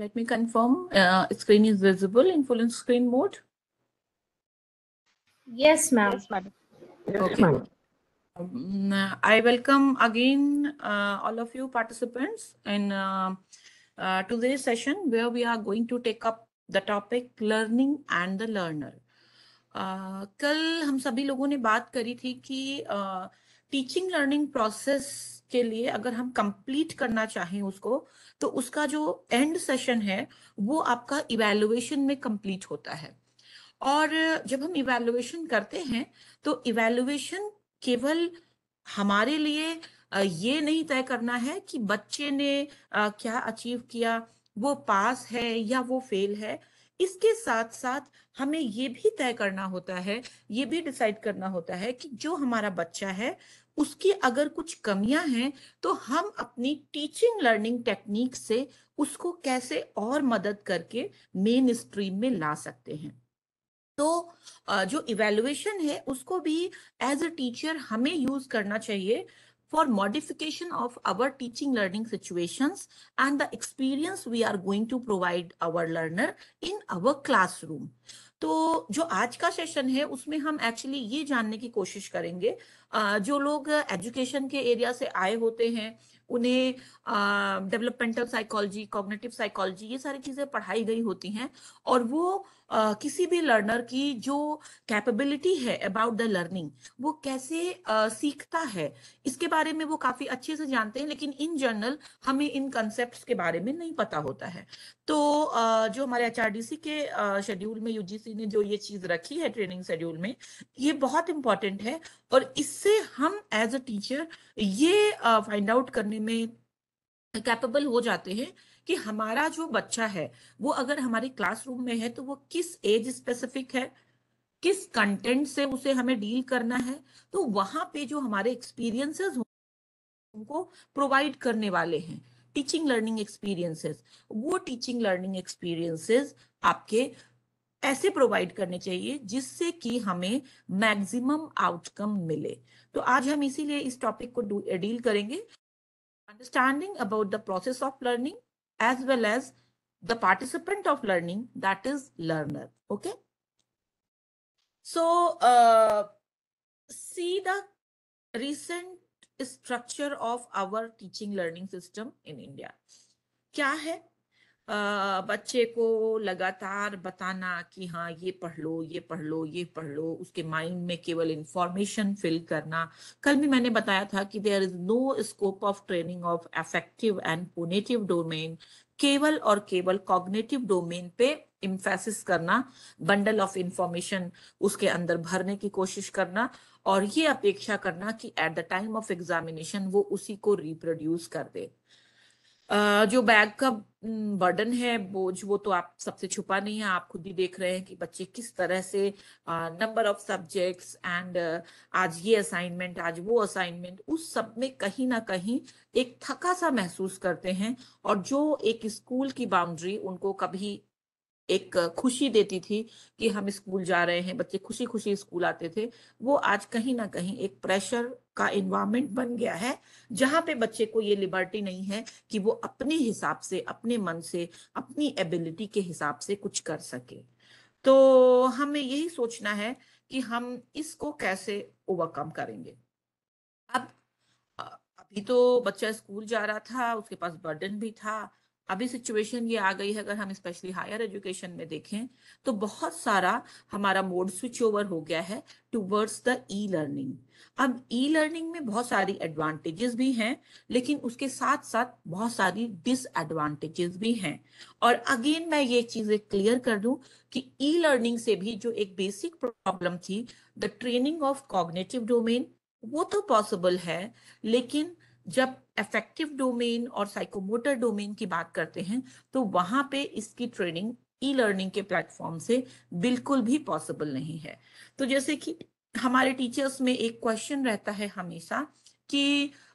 let me confirm uh, screen is visible in full screen mode yes ma'am yes, ma okay ma um, i welcome again uh, all of you participants in uh, uh, today's session where we are going to take up the topic learning and the learner uh, kal hum sabhi सभी ne baat kari thi ki uh, teaching learning process के लिए अगर हम complete करना चाहें उसको तो उसका जो एंड सेशन है वो आपका इवेलुएशन में कंप्लीट होता है और जब हम इवेलुएशन करते हैं तो इवेलुएशन केवल हमारे लिए ये नहीं तय करना है कि बच्चे ने क्या अचीव किया वो पास है या वो फेल है इसके साथ साथ हमें ये भी तय करना होता है ये भी डिसाइड करना होता है कि जो हमारा बच्चा है उसकी अगर कुछ कमियां हैं तो हम अपनी टीचिंग लर्निंग टेक्निक से उसको कैसे और मदद करके मेन स्ट्रीम में ला सकते हैं तो जो इवेल्युएशन है उसको भी एज अ टीचर हमें यूज करना चाहिए for modification of our teaching learning situations and the experience we are going to provide our learner in our classroom. तो जो आज का सेशन है उसमें हम एक्चुअली ये जानने की कोशिश करेंगे जो लोग एजुकेशन के एरिया से आए होते हैं उन्हें डेवलपमेंटल साइकोलॉजी कॉग्नेटिव साइकोलॉजी ये सारी चीज़ें पढ़ाई गई होती हैं और वो किसी भी लर्नर की जो कैपेबिलिटी है अबाउट द लर्निंग वो कैसे uh, सीखता है इसके बारे में वो काफी अच्छे से जानते हैं लेकिन इन जनरल हमें इन कंसेप्ट के बारे में नहीं पता होता है तो uh, जो हमारे एच के शेड्यूल में यूजीसी ने जो ये चीज रखी है ट्रेनिंग शेड्यूल में ये बहुत इंपॉर्टेंट है और इससे हम एज अ टीचर ये फाइंड आउट करने में कैपेबल हो जाते हैं कि हमारा जो बच्चा है वो अगर हमारे क्लासरूम में है तो वो किस एज स्पेसिफिक है किस कंटेंट से उसे हमें डील करना है तो वहां पे जो हमारे एक्सपीरियंसेस उनको प्रोवाइड करने वाले हैं टीचिंग लर्निंग एक्सपीरियंसेस वो टीचिंग लर्निंग एक्सपीरियंसेस आपके ऐसे प्रोवाइड करने चाहिए जिससे कि हमें मैक्सिमम आउटकम मिले तो आज हम इसीलिए इस टॉपिक को डील करेंगे understanding about the process of learning as well as the participant of learning, that is learner, okay? So uh, see the recent structure of our teaching learning system in India. क्या है बच्चे को लगातार बताना कि हाँ ये पढ़ लो ये पढ़ लो ये पढ़ लो उसके माइंड में केवल इंफॉर्मेशन फिल करना कल भी मैंने बताया था कि there is no scope of training of affective and cognitive domain केवल और केवल कॉग्नेटिव डोमेन पे इम्फेसिस करना बंडल ऑफ इंफॉर्मेशन उसके अंदर भरने की कोशिश करना और ये अपेक्षा करना कि at the time of examination वो उसी को रिप्रोड्यूस कर दे जो बैग का बर्डन है बोझ वो तो आप सबसे छुपा नहीं है आप खुद ही देख रहे हैं कि बच्चे किस तरह से नंबर ऑफ सब्जेक्ट्स एंड आज ये असाइनमेंट आज वो असाइनमेंट उस सब में कहीं ना कहीं एक थका सा महसूस करते हैं और जो एक स्कूल की बाउंड्री उनको कभी एक खुशी देती थी कि हम स्कूल जा रहे हैं बच्चे खुशी खुशी स्कूल आते थे वो आज कहीं ना कहीं एक प्रेशर का इन्वायरमेंट बन गया है जहां पे बच्चे को ये लिबर्टी नहीं है कि वो अपने हिसाब से अपने मन से अपनी एबिलिटी के हिसाब से कुछ कर सके तो हमें यही सोचना है कि हम इसको कैसे ओवरकम करेंगे अब अभी तो बच्चा स्कूल जा रहा था उसके पास बर्डन भी था अभी सिचुएशन ये आ गई है अगर हम स्पेशली हायर एजुकेशन में देखें तो बहुत सारा हमारा मोड स्विच ओवर हो गया है टूवर्ड्स द ई लर्निंग अब ई लर्निंग में बहुत सारी एडवांटेजेस भी हैं लेकिन उसके साथ साथ बहुत सारी डिसएडवांटेजेस भी हैं और अगेन मैं ये चीजें क्लियर कर दूं कि ई लर्निंग से भी जो एक बेसिक प्रॉब्लम थी the training of cognitive domain वो तो पॉसिबल है लेकिन जब एफेक्टिव डोमेन और साइकोमोटर डोमेन की बात करते हैं तो वहां पे इसकी ट्रेनिंग ई लर्निंग के प्लेटफॉर्म से बिल्कुल भी पॉसिबल नहीं है तो जैसे कि हमारे टीचर्स में एक क्वेश्चन रहता है हमेशा कि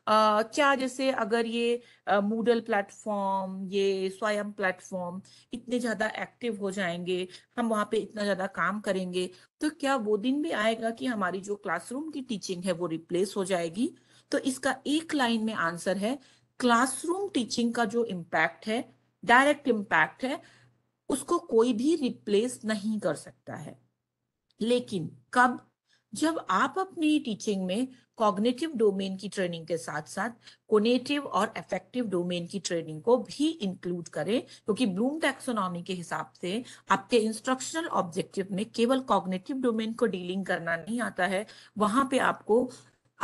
आ, क्या जैसे अगर ये मूडल प्लेटफॉर्म ये स्वयं प्लेटफॉर्म इतने ज़्यादा एक्टिव हो जाएंगे हम वहाँ पे इतना ज़्यादा काम करेंगे तो क्या वो दिन भी आएगा कि हमारी जो क्लासरूम की टीचिंग है वो रिप्लेस हो जाएगी तो इसका एक लाइन में आंसर है क्लासरूम टीचिंग का जो इम्पैक्ट है डायरेक्ट इम्पैक्ट है उसको कोई भी रिप्लेस नहीं कर सकता है लेकिन कब जब आप अपनी टीचिंग में कॉग्नेटिव डोमेन की ट्रेनिंग के साथ साथ कोनेटिव और इफेक्टिव डोमेन की ट्रेनिंग को भी इंक्लूड करें क्योंकि ब्लूम टैक्सोनॉमी के हिसाब से आपके इंस्ट्रक्शनल ऑब्जेक्टिव में केवल कॉग्नेटिव डोमेन को डीलिंग करना नहीं आता है वहां पे आपको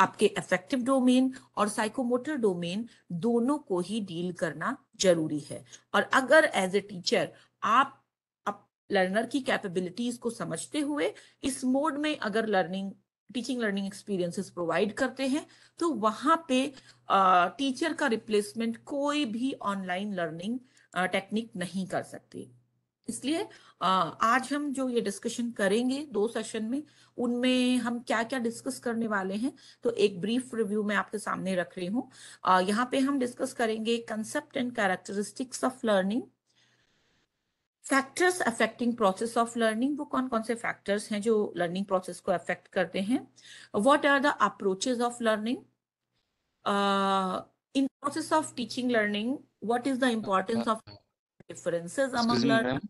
आपके एफेक्टिव डोमेन और साइकोमोटर डोमेन दोनों को ही डील करना जरूरी है और अगर एज ए टीचर आप लर्नर की कैपेबिलिटीज को समझते हुए इस मोड में अगर learning teaching learning experiences provide करते हैं तो वहां पे टीचर का रिप्लेसमेंट कोई भी ऑनलाइन लर्निंग टेक्निक नहीं कर सकती इसलिए आज हम जो ये डिस्कशन करेंगे दो सेशन में उनमें हम क्या क्या डिस्कस करने वाले हैं तो एक ब्रीफ रिव्यू मैं आपके सामने रख रही हूँ यहाँ पे हम डिस्कस करेंगे concept and characteristics of learning factors affecting process of learning वो कौन कौन से फैक्टर्स हैं जो लर्निंग प्रोसेस को अफेक्ट करते हैं what are the approaches of learning in process of teaching learning what is the importance of differences among learning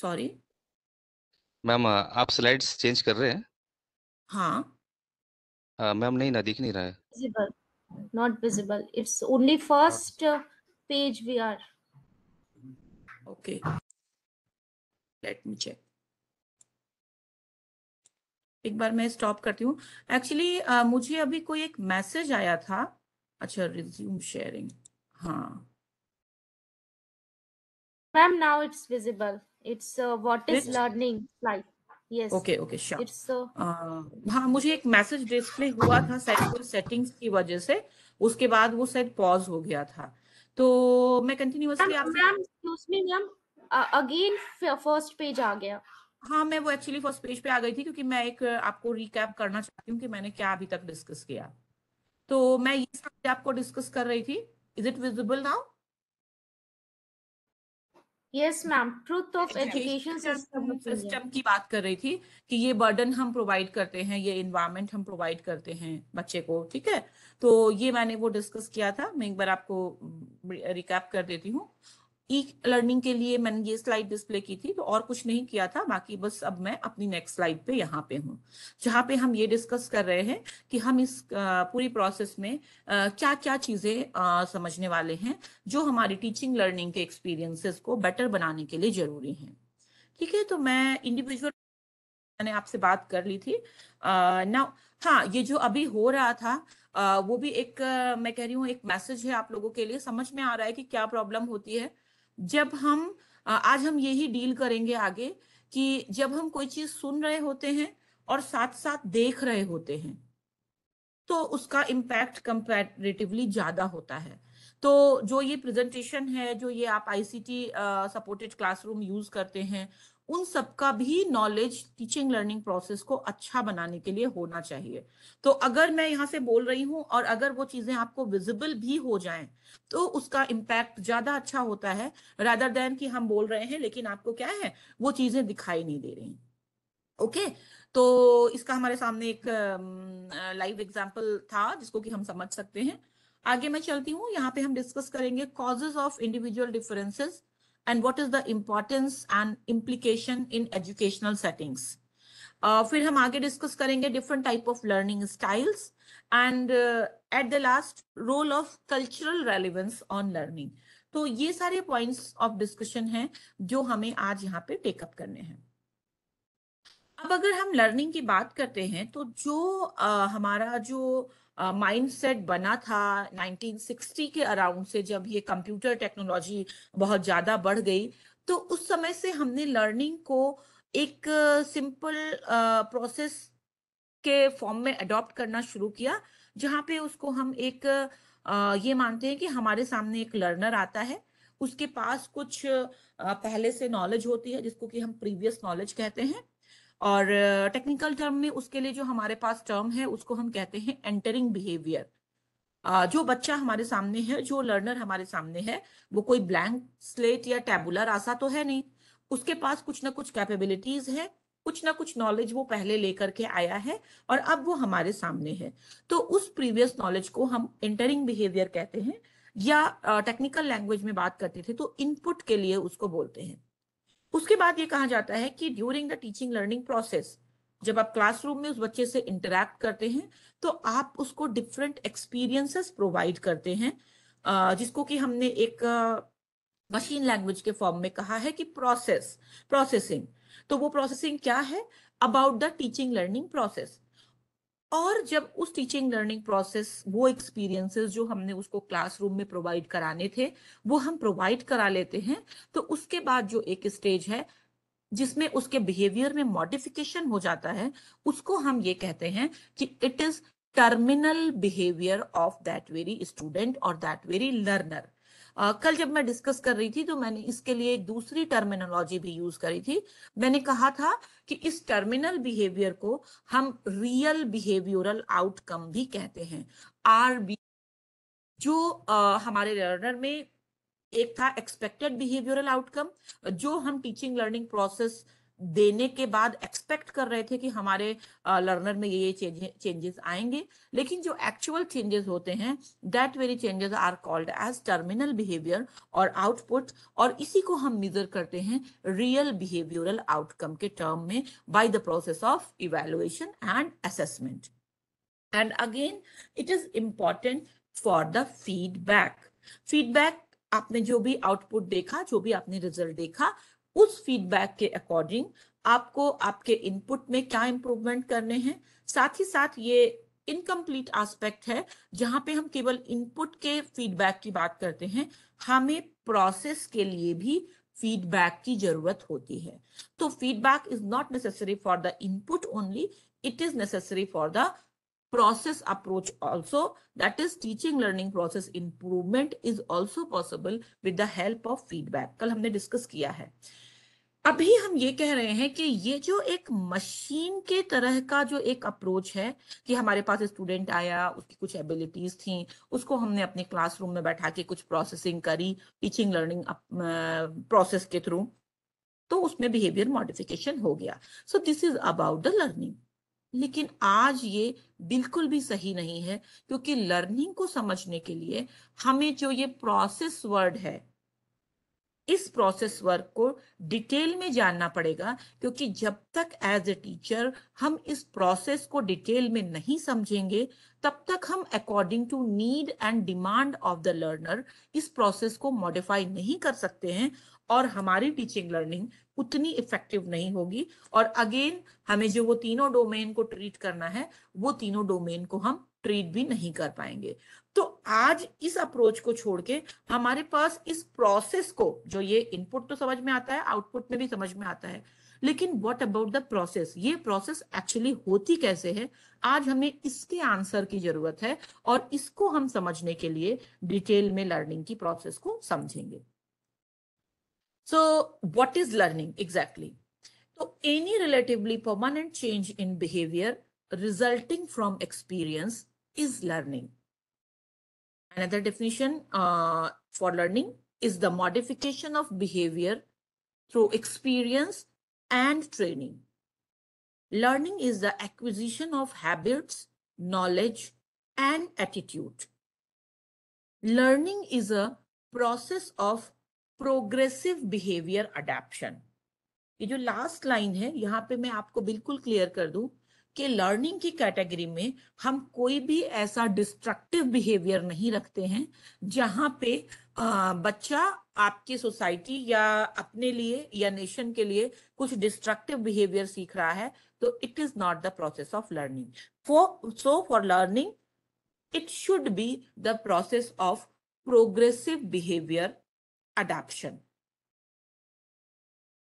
sorry ma'am uh, आप स्लाइड्स चेंज कर रहे हैं हाँ मैम uh, नहीं ना दिख नहीं रहा है visible not visible it's only first page we are okay let me check एक बार मैं स्टॉप करती हूँ एक्चुअली uh, मुझे अभी कोई एक मैसेज आया था अच्छा रिज्यूम शेयरिंग हाँ ma'am now it's visible it's uh, what is Which? learning like yes okay okay sure it's uh, uh, हाँ मुझे एक मैसेज डिस्प्ले हुआ था सेट सेटिंग्स की वजह से उसके बाद वो सेट पॉज हो गया था तो मैं कंटिन्यूअसली आप ma'am excuse me ma'am again first page आ गया हाँ मैं वो एक्चुअली फर्स्ट पेज पे आ गई थी क्योंकि मैं एक uh, आपको रिकैप करना चाहती हूँ कि मैंने क्या अभी तक डिस्कस किया तो मैं ये सब आपको डिस्कस कर रही थी is it visible now yes ma'am truth of education system की बात कर रही थी कि ये बर्डन हम प्रोवाइड करते हैं ये इन्वायरमेंट हम प्रोवाइड करते हैं बच्चे को ठीक है तो ये मैंने वो डिस्कस किया था मैं एक बार आपको रिकैप कर देती हूँ ई लर्निंग के लिए मैंने ये स्लाइड डिस्प्ले की थी तो और कुछ नहीं किया था बाकी बस अब मैं अपनी नेक्स्ट स्लाइड पे यहाँ पे हूँ जहाँ पे हम ये डिस्कस कर रहे हैं कि हम इस पूरी प्रोसेस में क्या क्या चीज़ें समझने वाले हैं जो हमारी टीचिंग लर्निंग के एक्सपीरियंसेस को बेटर बनाने के लिए ज़रूरी है ठीक है तो मैं इंडिविजुअल मैंने आपसे बात कर ली थी ना हाँ ये जो अभी हो रहा था आ, वो भी एक मैं कह रही हूँ एक मैसेज है आप लोगों के लिए समझ में आ रहा है कि क्या प्रॉब्लम होती है जब हम आज हम यही डील करेंगे आगे कि जब हम कोई चीज सुन रहे होते हैं और साथ साथ देख रहे होते हैं तो उसका इम्पैक्ट कंपेरेटिवली ज्यादा होता है तो जो ये प्रेजेंटेशन है जो ये आप आईसीटी सपोर्टेड क्लासरूम यूज करते हैं उन सब का भी नॉलेज टीचिंग लर्निंग प्रोसेस को अच्छा बनाने के लिए होना चाहिए तो अगर मैं यहाँ से बोल रही हूँ और अगर वो चीजें आपको विजिबल भी हो जाएं तो उसका इम्पैक्ट ज्यादा अच्छा होता है रादर देन कि हम बोल रहे हैं लेकिन आपको क्या है वो चीजें दिखाई नहीं दे रही ओके तो इसका हमारे सामने एक लाइव एग्जाम्पल था जिसको कि हम समझ सकते हैं आगे मैं चलती हूँ यहाँ पे हम डिस्कस करेंगे causes of individual differences and what is the importance and implication in educational settings फिर हम आगे डिस्कस करेंगे different type of learning styles and at the last role of cultural relevance on learning तो ये सारे points of discussion हैं जो हमें आज यहाँ पे टेकअप करने हैं अब अगर हम लर्निंग की बात करते हैं तो जो आ, uh, हमारा जो माइंडसेट बना था 1960 के अराउंड से जब ये कंप्यूटर टेक्नोलॉजी बहुत ज़्यादा बढ़ गई तो उस समय से हमने लर्निंग को एक सिंपल प्रोसेस के फॉर्म में अडॉप्ट करना शुरू किया जहाँ पे उसको हम एक ये मानते हैं कि हमारे सामने एक लर्नर आता है उसके पास कुछ पहले से नॉलेज होती है जिसको कि हम प्रीवियस नॉलेज कहते हैं और टेक्निकल टर्म में उसके लिए जो हमारे पास टर्म है उसको हम कहते हैं एंटरिंग बिहेवियर जो बच्चा हमारे सामने है जो लर्नर हमारे सामने है वो कोई ब्लैंक स्लेट या टेबुलर आशा तो है नहीं उसके पास कुछ ना कुछ कैपेबिलिटीज है कुछ ना कुछ नॉलेज वो पहले लेकर के आया है और अब वो हमारे सामने है तो उस प्रीवियस नॉलेज को हम एंटरिंग बिहेवियर कहते हैं या टेक्निकल लैंग्वेज में बात करते थे तो इनपुट के लिए उसको बोलते हैं उसके बाद ये कहा जाता है कि during the teaching learning process जब आप क्लासरूम में उस बच्चे से इंटरेक्ट करते हैं तो आप उसको डिफरेंट एक्सपीरियंसेस प्रोवाइड करते हैं जिसको कि हमने एक मशीन लैंग्वेज के फॉर्म में कहा है कि प्रोसेस प्रोसेसिंग तो वो प्रोसेसिंग क्या है about the teaching learning process और जब उस टीचिंग लर्निंग प्रोसेस वो एक्सपीरियंसेस जो हमने उसको क्लासरूम में प्रोवाइड कराने थे वो हम प्रोवाइड करा लेते हैं तो उसके बाद जो एक स्टेज है जिसमें उसके बिहेवियर में मॉडिफिकेशन हो जाता है उसको हम ये कहते हैं कि it is terminal behaviour of that very student और दैट वेरी लर्नर आ, कल जब मैं डिस्कस कर रही थी तो मैंने इसके लिए एक दूसरी टर्मिनोलॉजी भी यूज करी थी मैंने कहा था कि इस टर्मिनल बिहेवियर को हम रियल बिहेवियरल आउटकम भी कहते हैं आर बी जो आ, हमारे लर्नर में एक था एक्सपेक्टेड बिहेवियरल आउटकम जो हम टीचिंग लर्निंग प्रोसेस देने के बाद एक्सपेक्ट कर रहे थे कि हमारे लर्नर में ये ये चेंजेस आएंगे लेकिन जो एक्चुअल चेंजेस होते हैं that very changes are called as terminal behaviour और आउटपुट और इसी को हम मेजर करते हैं रियल बिहेवियरल आउटकम के टर्म में by the process of evaluation and assessment and again it is important for the feedback feedback आपने जो भी आउटपुट देखा जो भी आपने रिजल्ट देखा उस फीडबैक के अकॉर्डिंग आपको आपके इनपुट में क्या इम्प्रूवमेंट करने हैं साथ ही साथ ये इनकम्प्लीट एस्पेक्ट है जहां पे हम केवल इनपुट के फीडबैक की बात करते हैं हमें प्रोसेस के लिए भी फीडबैक की जरूरत होती है तो feedback is not necessary for the input only it is necessary for the process approach also that is teaching learning process improvement is also possible with the help of feedback कल हमने discuss किया है अभी हम ये कह रहे हैं कि ये जो एक मशीन के तरह का जो एक अप्रोच है कि हमारे पास स्टूडेंट आया उसकी कुछ एबिलिटीज थी उसको हमने अपने क्लासरूम में बैठा के कुछ प्रोसेसिंग करी टीचिंग लर्निंग प्रोसेस के थ्रू तो उसमें बिहेवियर मॉडिफिकेशन हो गया so this is about the learning लेकिन आज ये बिल्कुल भी सही नहीं है क्योंकि लर्निंग को समझने के लिए हमें जो ये प्रोसेस वर्ड है इस प्रोसेस वर्क को डिटेल में जानना पड़ेगा क्योंकि जब तक एज ए टीचर हम इस प्रोसेस को डिटेल में नहीं समझेंगे तब तक हम according to need and demand of the learner इस प्रोसेस को मॉडिफाई नहीं कर सकते हैं और हमारी टीचिंग लर्निंग उतनी इफेक्टिव नहीं होगी और अगेन हमें जो वो तीनों डोमेन को ट्रीट करना है वो तीनों डोमेन को हम ट्रीट भी नहीं कर पाएंगे तो आज इस अप्रोच को छोड़ के हमारे पास इस प्रोसेस को जो ये इनपुट तो समझ में आता है आउटपुट में भी समझ में आता है लेकिन व्हाट अबाउट द प्रोसेस ये प्रोसेस एक्चुअली होती कैसे है आज हमें इसके आंसर की जरूरत है और इसको हम समझने के लिए डिटेल में लर्निंग की प्रोसेस को समझेंगे So what is learning exactly? So any relatively permanent change in behavior resulting from experience is learning. Another definition uh, for learning is the modification of behavior through experience and training. Learning is the acquisition of habits, knowledge, and attitude. Learning is a process of progressive behaviour adaption ये जो last line है यहाँ पे मैं आपको बिल्कुल clear कर दू कि लर्निंग की कैटेगरी में हम कोई भी ऐसा डिस्ट्रक्टिव बिहेवियर नहीं रखते हैं जहाँ पे बच्चा आपकी सोसाइटी या अपने लिए या नेशन के लिए कुछ डिस्ट्रक्टिव बिहेवियर सीख रहा है तो it is not the process of learning for so for learning it should be the process of progressive behaviour Adaption.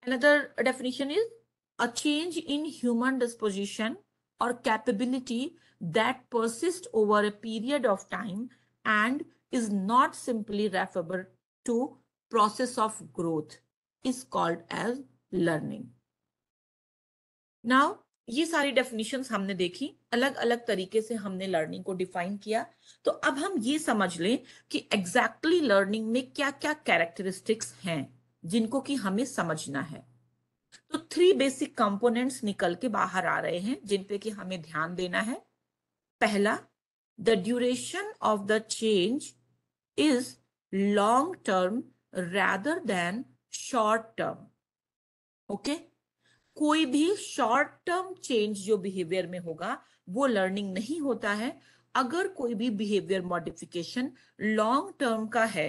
Another definition is a change in human disposition or capability that persists over a period of time and is not simply referable to process of growth is called as learning. Now, ये सारी definition हमने देखी अलग अलग तरीके से हमने learning को डिफाइन किया तो अब हम ये समझ लें कि एग्जैक्टली exactly लर्निंग में क्या क्या कैरेक्टरिस्टिक्स हैं जिनको कि हमें समझना है तो थ्री बेसिक कंपोनेंट्स निकल के बाहर आ रहे हैं जिन पे कि हमें ध्यान देना है पहला the duration of the change is long term rather than short term okay कोई भी शॉर्ट टर्म चेंज जो बिहेवियर में होगा वो लर्निंग नहीं होता है अगर कोई भी बिहेवियर मॉडिफिकेशन लॉन्ग टर्म का है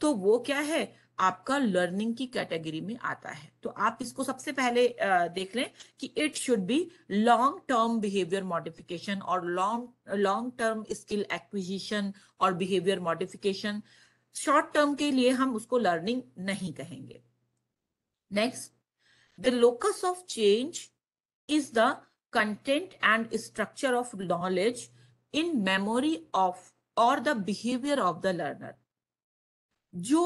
तो वो क्या है आपका लर्निंग की कैटेगरी में आता है तो आप इसको सबसे पहले देख लें कि it should be long term behaviour modification और long long term skill acquisition और बिहेवियर मॉडिफिकेशन शॉर्ट टर्म के लिए हम उसको लर्निंग नहीं कहेंगे next The locus of change is the content and structure of knowledge in memory of or the behavior of the learner. jo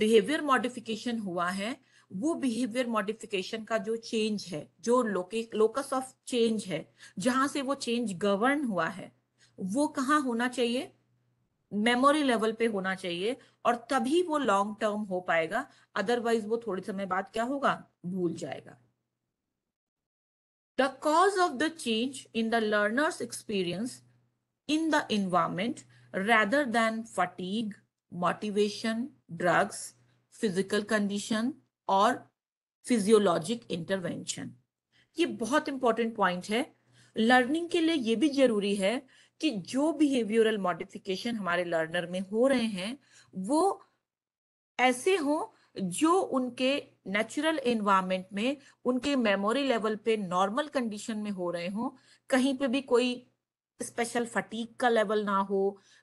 behavior modification hua hai वो behaviour modification का जो change है जो लोकस ऑफ चेंज है जहां से वो change govern हुआ है वो कहाँ होना चाहिए मेमोरी लेवल पे होना चाहिए और तभी वो लॉन्ग टर्म हो पाएगा अदरवाइज वो थोड़े समय बाद क्या होगा भूल जाएगा the cause of the change in the learner's experience in the environment rather than fatigue motivation drugs physical condition और फिजियोलॉजिक इंटरवेंशन ये बहुत इंपॉर्टेंट पॉइंट है लर्निंग के लिए ये भी जरूरी है कि जो बिहेवियरल मॉडिफिकेशन हमारे लर्नर में हो रहे हैं वो ऐसे हो जो उनके नेचुरल एनवायरमेंट में उनके मेमोरी लेवल पे नॉर्मल कंडीशन में हो रहे हों कहीं पे भी कोई स्पेशल फटीक का लेवल ना हो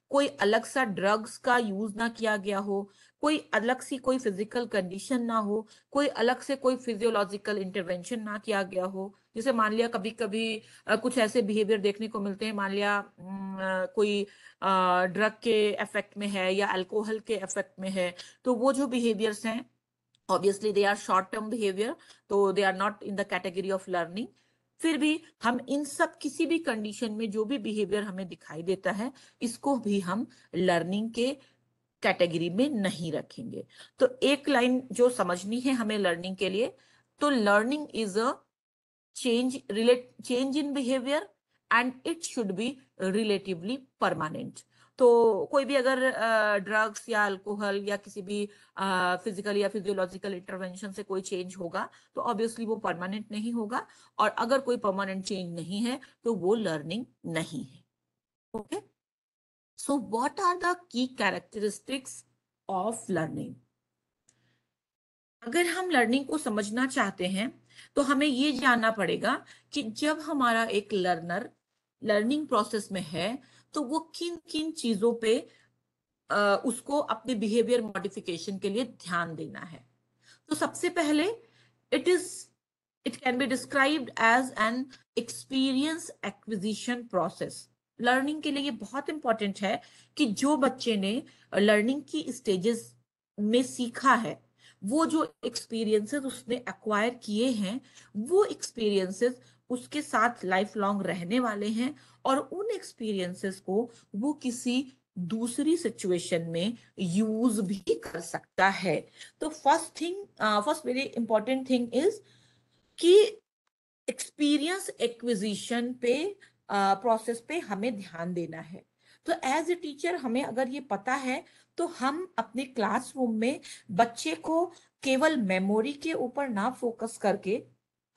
कोई अलग सा ड्रग्स का यूज ना किया गया हो कोई अलग सी कोई फिजिकल कंडीशन ना हो कोई अलग से कोई फिजियोलॉजिकल इंटरवेंशन ना किया गया हो जैसे मान लिया कभी कभी कुछ ऐसे बिहेवियर देखने को मिलते हैं मान लिया कोई ड्रग के इफेक्ट में है या अल्कोहल के इफेक्ट में है तो वो जो बिहेवियर्स हैं obviously they are short term behaviour तो they are not in the category of learning फिर भी हम इन सब किसी भी कंडीशन में जो भी बिहेवियर हमें दिखाई देता है इसको भी हम लर्निंग के कैटेगरी में नहीं रखेंगे तो एक लाइन जो समझनी है हमें लर्निंग के लिए तो learning is a change relate change in behavior and it should be relatively permanent तो कोई भी अगर ड्रग्स या अल्कोहल या किसी भी फिजिकल या फिजियोलॉजिकल इंटरवेंशन से कोई चेंज होगा तो ऑब्वियसली वो परमानेंट नहीं होगा और अगर कोई परमानेंट चेंज नहीं है तो वो लर्निंग नहीं है okay so what are the key characteristics of learning अगर हम लर्निंग को समझना चाहते हैं तो हमें ये जानना पड़ेगा कि जब हमारा एक लर्नर लर्निंग प्रोसेस में है तो वो किन किन चीजों पे आ, उसको अपने बिहेवियर मॉडिफिकेशन के लिए ध्यान देना है तो सबसे पहले it is it can be described as an experience acquisition process learning के लिए ये बहुत इंपॉर्टेंट है कि जो बच्चे ने लर्निंग की स्टेजेस में सीखा है वो जो एक्सपीरियंसेस उसने एक्वायर किए हैं वो एक्सपीरियंसेस उसके साथ लाइफ लॉन्ग रहने वाले हैं और उन एक्सपीरियंसेस को वो किसी दूसरी सिचुएशन में यूज भी कर सकता है तो first thing first very important thing is कि एक्सपीरियंस एक्विजिशन पे प्रोसेस uh, पे हमें ध्यान देना है तो एज ए टीचर हमें अगर ये पता है तो हम अपने क्लासरूम में बच्चे को केवल मेमोरी के ऊपर ना फोकस करके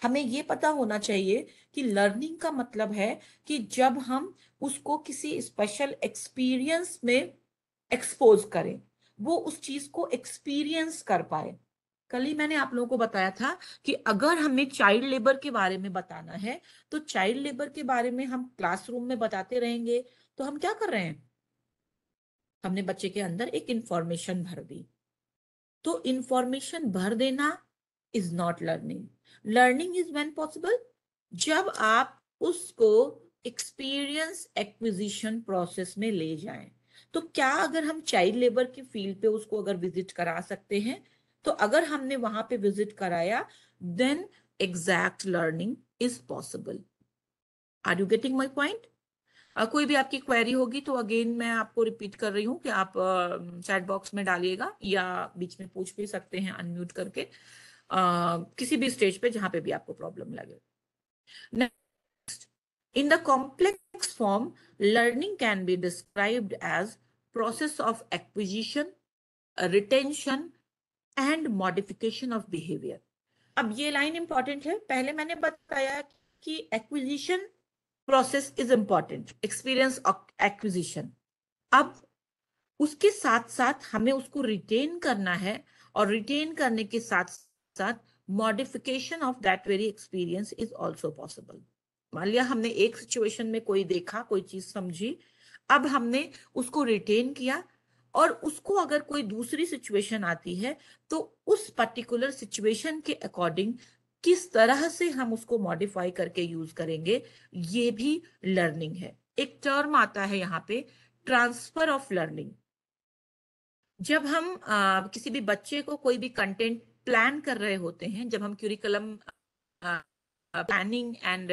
हमें ये पता होना चाहिए कि लर्निंग का मतलब है कि जब हम उसको किसी स्पेशल एक्सपीरियंस में एक्सपोज करें वो उस चीज को एक्सपीरियंस कर पाए कल ही मैंने आप लोगों को बताया था कि अगर हमें चाइल्ड लेबर के बारे में बताना है तो चाइल्ड लेबर के बारे में हम क्लासरूम में बताते रहेंगे तो हम क्या कर रहे हैं हमने बच्चे के अंदर एक इंफॉर्मेशन भर दी तो इंफॉर्मेशन भर देना is not learning learning is when possible जब आप उसको एक्सपीरियंस एक्विजिशन प्रोसेस में ले जाएं तो क्या अगर हम चाइल्ड लेबर की फील्ड पे उसको अगर विजिट करा सकते हैं तो अगर हमने वहां पे विजिट कराया then exact learning is possible are you getting my point कोई भी आपकी क्वेरी होगी तो अगेन मैं आपको रिपीट कर रही हूँ कि आप चैट बॉक्स में डालिएगा या बीच में पूछ भी सकते हैं अनम्यूट करके uh, किसी भी स्टेज पे जहाँ पे भी आपको प्रॉब्लम लगे in the complex form learning can be described as process of acquisition retention and modification of behaviour अब ये लाइन इंपॉर्टेंट है पहले मैंने बताया कि acquisition process is important experience acquisition अब उसके साथ साथ हमें उसको रिटेन करना है और रिटेन करने के साथ साथ modification of that very experience is also possible मान लिया हमने एक सिचुएशन में कोई देखा कोई चीज समझी अब हमने उसको रिटेन किया और उसको अगर कोई दूसरी सिचुएशन आती है तो उस पर्टिकुलर सिचुएशन के अकॉर्डिंग किस तरह से हम उसको मॉडिफाई करके यूज करेंगे ये भी लर्निंग है एक टर्म आता है यहाँ पे ट्रांसफर ऑफ लर्निंग जब हम आ, किसी भी बच्चे को कोई भी कंटेंट प्लान कर रहे होते हैं जब हम curriculum planning and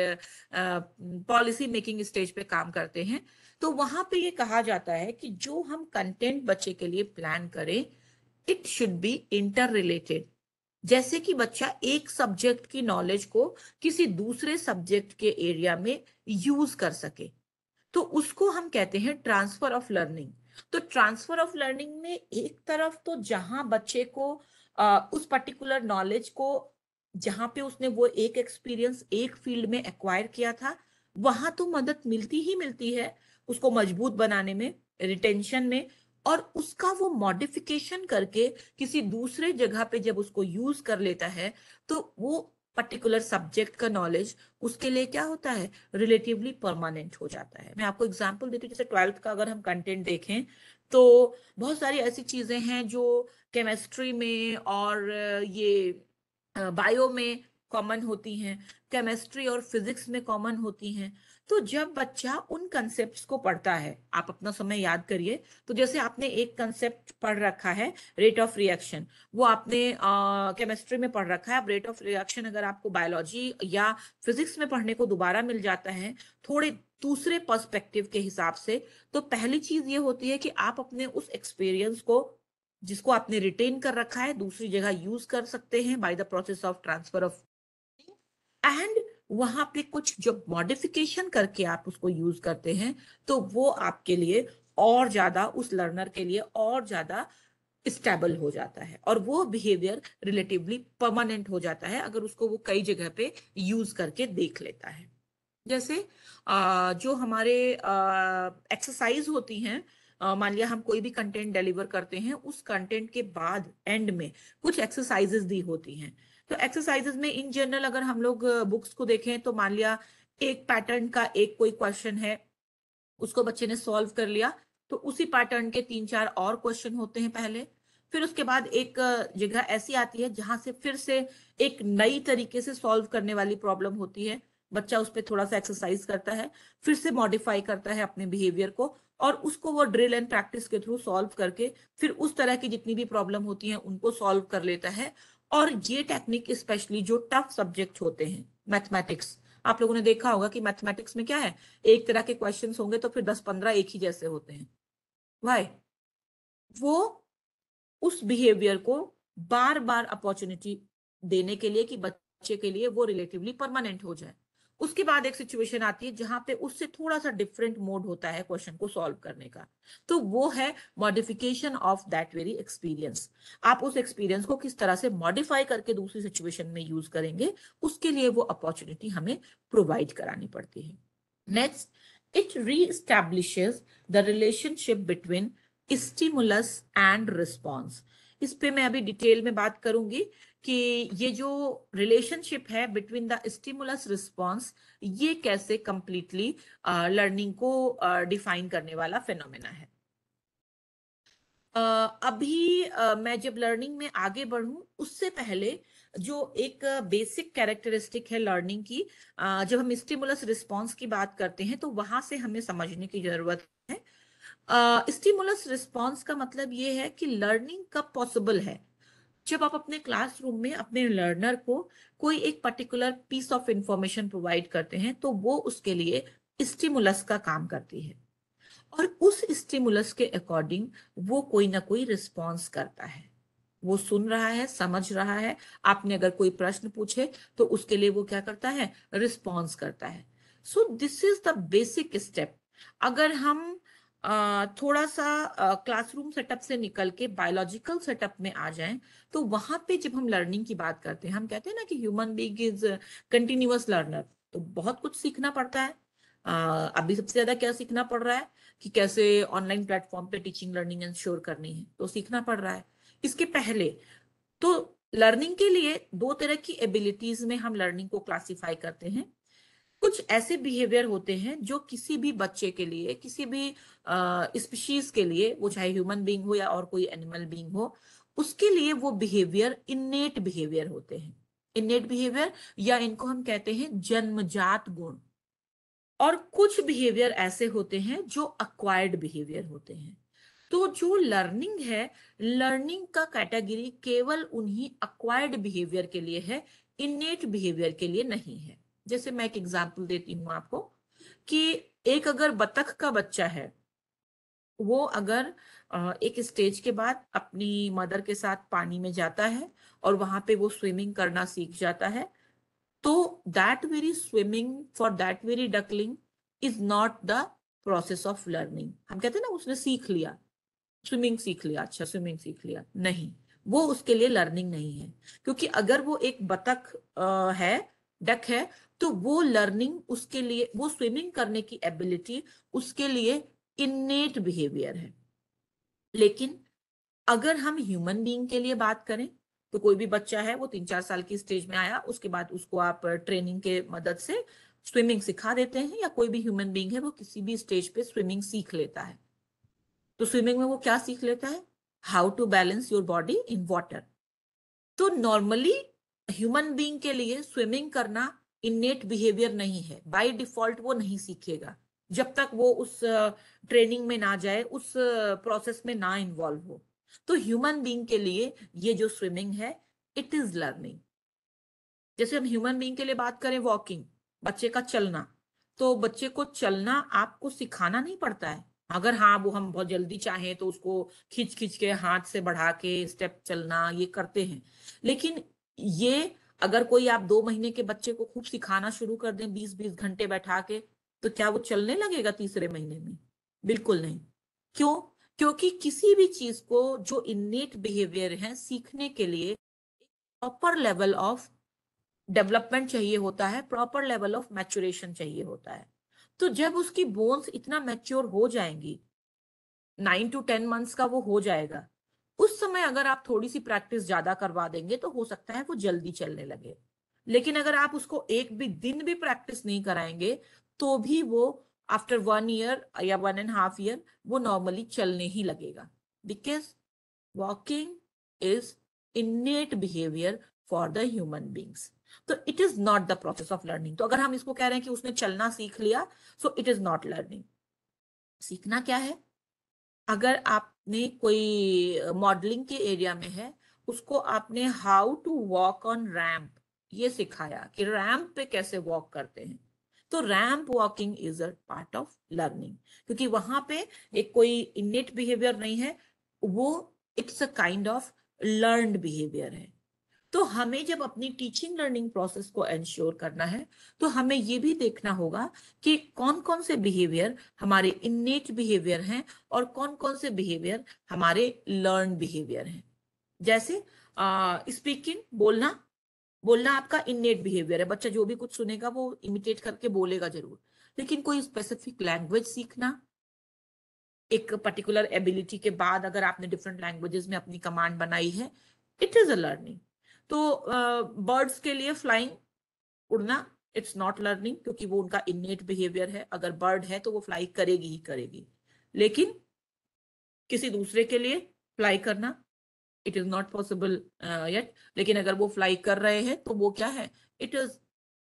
policy making stage पे काम करते हैं तो वहां पे ये कहा जाता है कि जो हम कंटेंट बच्चे के लिए प्लान करें it should be interrelated जैसे कि बच्चा एक सब्जेक्ट की नॉलेज को किसी दूसरे सब्जेक्ट के एरिया में यूज कर सके तो उसको हम कहते हैं ट्रांसफर ऑफ लर्निंग तो ट्रांसफर ऑफ लर्निंग में एक तरफ तो जहां बच्चे को आ, उस पर्टिकुलर नॉलेज को जहां पे उसने वो एक एक्सपीरियंस एक फील्ड में एक्वायर किया था वहां तो मदद मिलती ही मिलती है उसको मजबूत बनाने में रिटेंशन में और उसका वो मॉडिफिकेशन करके किसी दूसरे जगह पे जब उसको यूज कर लेता है तो वो पर्टिकुलर सब्जेक्ट का नॉलेज उसके लिए क्या होता है रिलेटिवली परमानेंट हो जाता है मैं आपको एग्जांपल देती हूँ जैसे ट्वेल्थ का अगर हम कंटेंट देखें तो बहुत सारी ऐसी चीजें हैं जो केमिस्ट्री में और ये बायो में कॉमन होती हैं केमिस्ट्री और फिजिक्स में कॉमन होती हैं तो जब बच्चा उन कंसेप्ट को पढ़ता है आप अपना समय याद करिए तो जैसे आपने एक कंसेप्ट पढ़ रखा है रेट ऑफ रिएक्शन वो आपने केमिस्ट्री में पढ़ रखा है अब रेट ऑफ रिएक्शन अगर आपको बायोलॉजी या फिजिक्स में पढ़ने को दोबारा मिल जाता है थोड़े दूसरे पर्सपेक्टिव के हिसाब से तो पहली चीज ये होती है कि आप अपने उस एक्सपीरियंस को जिसको आपने रिटेन कर रखा है दूसरी जगह यूज कर सकते हैं by the process of transfer of and वहां पे कुछ जो मॉडिफिकेशन करके आप उसको यूज करते हैं तो वो आपके लिए और ज्यादा उस लर्नर के लिए और ज्यादा स्टेबल हो जाता है और वो बिहेवियर रिलेटिवली परमानेंट हो जाता है अगर उसको वो कई जगह पे यूज करके देख लेता है जैसे जो हमारे एक्सरसाइज होती हैं मान लिया हम कोई भी कंटेंट डिलीवर करते हैं उस कंटेंट के बाद एंड में कुछ एक्सरसाइजेस दी होती हैं तो एक्सरसाइजेज में इन जनरल अगर हम लोग बुक्स को देखें तो मान लिया एक पैटर्न का एक कोई क्वेश्चन है उसको बच्चे ने सॉल्व कर लिया तो उसी पैटर्न के तीन चार और क्वेश्चन होते हैं पहले फिर उसके बाद एक जगह ऐसी आती है जहां से फिर से एक नई तरीके से सॉल्व करने वाली प्रॉब्लम होती है बच्चा उस पर थोड़ा सा एक्सरसाइज करता है फिर से मॉडिफाई करता है अपने बिहेवियर को और उसको वो ड्रिल एंड प्रैक्टिस के थ्रू सॉल्व करके फिर उस तरह की जितनी भी प्रॉब्लम होती है उनको सॉल्व कर लेता है और ये टेक्निक स्पेशली जो टफ सब्जेक्ट होते हैं मैथमेटिक्स आप लोगों ने देखा होगा कि मैथमेटिक्स में क्या है एक तरह के क्वेश्चन होंगे तो फिर दस पंद्रह एक ही जैसे होते हैं वाई वो उस बिहेवियर को बार बार अपॉर्चुनिटी देने के लिए कि बच्चे के लिए वो रिलेटिवली परमानेंट हो जाए उसके बाद एक सिचुएशन आती है जहां पे उससे थोड़ा सा डिफरेंट मोड होता है क्वेश्चन को सॉल्व करने का तो वो है modification of that very experience आप उस एक्सपीरियंस को किस तरह से मॉडिफाई करके दूसरी सिचुएशन में यूज करेंगे उसके लिए वो अपॉर्चुनिटी हमें प्रोवाइड करानी पड़ती है next it reestablishes the relationship between stimulus and response इस पे मैं अभी डिटेल में बात करूंगी कि ये जो रिलेशनशिप है बिटवीन द स्टिमुलस रिस्पॉन्स ये कैसे कंप्लीटली लर्निंग uh, को डिफाइन uh, करने वाला फेनोमेना है Uh, अभी uh, मैं जब लर्निंग में आगे बढ़ूं उससे पहले जो एक बेसिक कैरेक्टरिस्टिक है लर्निंग की uh, जब हम स्टिमुलस रिस्पांस की बात करते हैं तो वहां से हमें समझने की जरूरत है स्टिमुलस uh, रिस्पांस का मतलब ये है कि लर्निंग कब पॉसिबल है जब आप अपने क्लासरूम में अपने लर्नर को कोई एक particular piece of information provide करते हैं तो वो उसके लिए स्टिमुलस का काम करती है और उस स्टिमुलस के अकॉर्डिंग वो कोई ना कोई रिस्पॉन्स करता है वो सुन रहा है समझ रहा है आपने अगर कोई प्रश्न पूछे तो उसके लिए वो क्या करता है रिस्पॉन्स करता है so this is the basic step अगर हम थोड़ा सा क्लासरूम सेटअप से निकल के बायोलॉजिकल सेटअप में आ जाएं तो वहां पे जब हम लर्निंग की बात करते हैं हम कहते हैं ना कि human being is continuous learner तो बहुत कुछ सीखना पड़ता है अभी सबसे ज्यादा क्या सीखना पड़ रहा है कि कैसे ऑनलाइन प्लेटफॉर्म पे टीचिंग लर्निंग इंश्योर करनी है तो सीखना पड़ रहा है इसके पहले तो लर्निंग के लिए दो तरह की एबिलिटीज में हम लर्निंग को क्लासीफाई करते हैं कुछ ऐसे बिहेवियर होते हैं जो किसी भी बच्चे के लिए किसी भी स्पीशीज के लिए वो चाहे ह्यूमन बींग हो या और कोई एनिमल बींग हो उसके लिए वो बिहेवियर इन्नेट बिहेवियर होते हैं इन्नेट बिहेवियर या इनको हम कहते हैं जन्मजात गुण और कुछ बिहेवियर ऐसे होते हैं जो अक्वायर्ड बिहेवियर होते हैं तो जो लर्निंग है लर्निंग का कैटेगरी केवल उन्हीं अक्वायर्ड बिहेवियर के लिए है इन्नेट बिहेवियर के लिए नहीं है जैसे मैं एक एग्जाम्पल देती हूँ आपको कि एक अगर बतख का बच्चा है वो अगर एक स्टेज के बाद अपनी मदर के साथ पानी में जाता है और वहां पे वो स्विमिंग करना सीख जाता है तो that very swimming for that very duckling is not the process of learning हम कहते हैं ना उसने सीख लिया स्विमिंग सीख लिया अच्छा स्विमिंग सीख लिया नहीं वो उसके लिए लर्निंग नहीं है क्योंकि अगर वो एक बतख है डक है तो वो लर्निंग उसके लिए वो स्विमिंग करने की एबिलिटी उसके लिए इननेट बिहेवियर है लेकिन अगर हम ह्यूमन बीइंग के लिए बात करें तो कोई भी बच्चा है वो तीन चार साल की स्टेज में आया उसके बाद उसको आप ट्रेनिंग के मदद से स्विमिंग सिखा देते हैं या कोई भी ह्यूमन बींग है वो किसी भी स्टेज पे स्विमिंग सीख लेता है तो स्विमिंग में वो क्या सीख लेता है how to balance your body in water तो नॉर्मली ह्यूमन बींग के लिए स्विमिंग करना इननेट बिहेवियर नहीं है बाय डिफॉल्ट वो नहीं सीखेगा जब तक वो उस ट्रेनिंग में ना जाए उस प्रोसेस में ना इन्वॉल्व हो तो ह्यूमन बींग के लिए ये जो स्विमिंग है इट इज लर्निंग जैसे हम ह्यूमन बींग के लिए बात करें वॉकिंग बच्चे का चलना तो बच्चे को चलना आपको सिखाना नहीं पड़ता है अगर हाँ वो हम बहुत जल्दी चाहें तो उसको खींच खींच के हाथ से बढ़ा के स्टेप चलना ये करते हैं लेकिन ये अगर कोई आप दो महीने के बच्चे को खूब सिखाना शुरू कर दें बीस बीस घंटे बैठा के तो क्या वो चलने लगेगा तीसरे महीने में बिल्कुल नहीं क्यों क्योंकि किसी भी चीज को जो इन्नेट बिहेवियर है सीखने के लिए प्रॉपर लेवल ऑफ डेवलपमेंट चाहिए होता है प्रॉपर लेवल ऑफ मैचुरेशन चाहिए होता है तो जब उसकी बोन्स इतना मैच्योर हो जाएंगी नाइन टू टेन मंथ्स का वो हो जाएगा उस समय अगर आप थोड़ी सी प्रैक्टिस ज्यादा करवा देंगे तो हो सकता है वो जल्दी चलने लगे लेकिन अगर आप उसको एक भी दिन भी प्रैक्टिस नहीं कराएंगे तो भी वो आफ्टर वन ईयर या वन एंड हाफ ईयर वो नॉर्मली चलने ही लगेगा because walking is innate behaviour for the human beings तो it is not the process of learning तो अगर हम इसको कह रहे हैं कि उसने चलना सीख लिया so it is not learning सीखना क्या है अगर आप ने कोई मॉडलिंग के एरिया में है उसको आपने how to walk on ramp ये सिखाया कि रैम्प पे कैसे वॉक करते हैं तो ramp walking is a part of learning क्योंकि वहां पे एक कोई इनिट बिहेवियर नहीं है वो it's a kind of learn behaviour है तो हमें जब अपनी टीचिंग लर्निंग प्रोसेस को एंश्योर करना है तो हमें ये भी देखना होगा कि कौन कौन से बिहेवियर हमारे इन्नेट बिहेवियर हैं और कौन कौन से बिहेवियर हमारे लर्न बिहेवियर हैं जैसे स्पीकिंग बोलना बोलना आपका इननेट बिहेवियर है बच्चा जो भी कुछ सुनेगा वो इमिटेट करके बोलेगा जरूर लेकिन कोई स्पेसिफिक लैंग्वेज सीखना एक पर्टिकुलर एबिलिटी के बाद अगर आपने डिफरेंट लैंग्वेजेस में अपनी कमांड बनाई है इट इज अ लर्निंग तो बर्ड्स के लिए फ्लाइंग उड़ना इट्स नॉट लर्निंग क्योंकि वो उनका इननेट बिहेवियर है अगर बर्ड है तो वो फ्लाई करेगी ही करेगी लेकिन किसी दूसरे के लिए फ्लाई करना it is not possible yet लेकिन अगर वो फ्लाई कर रहे हैं तो वो क्या है it is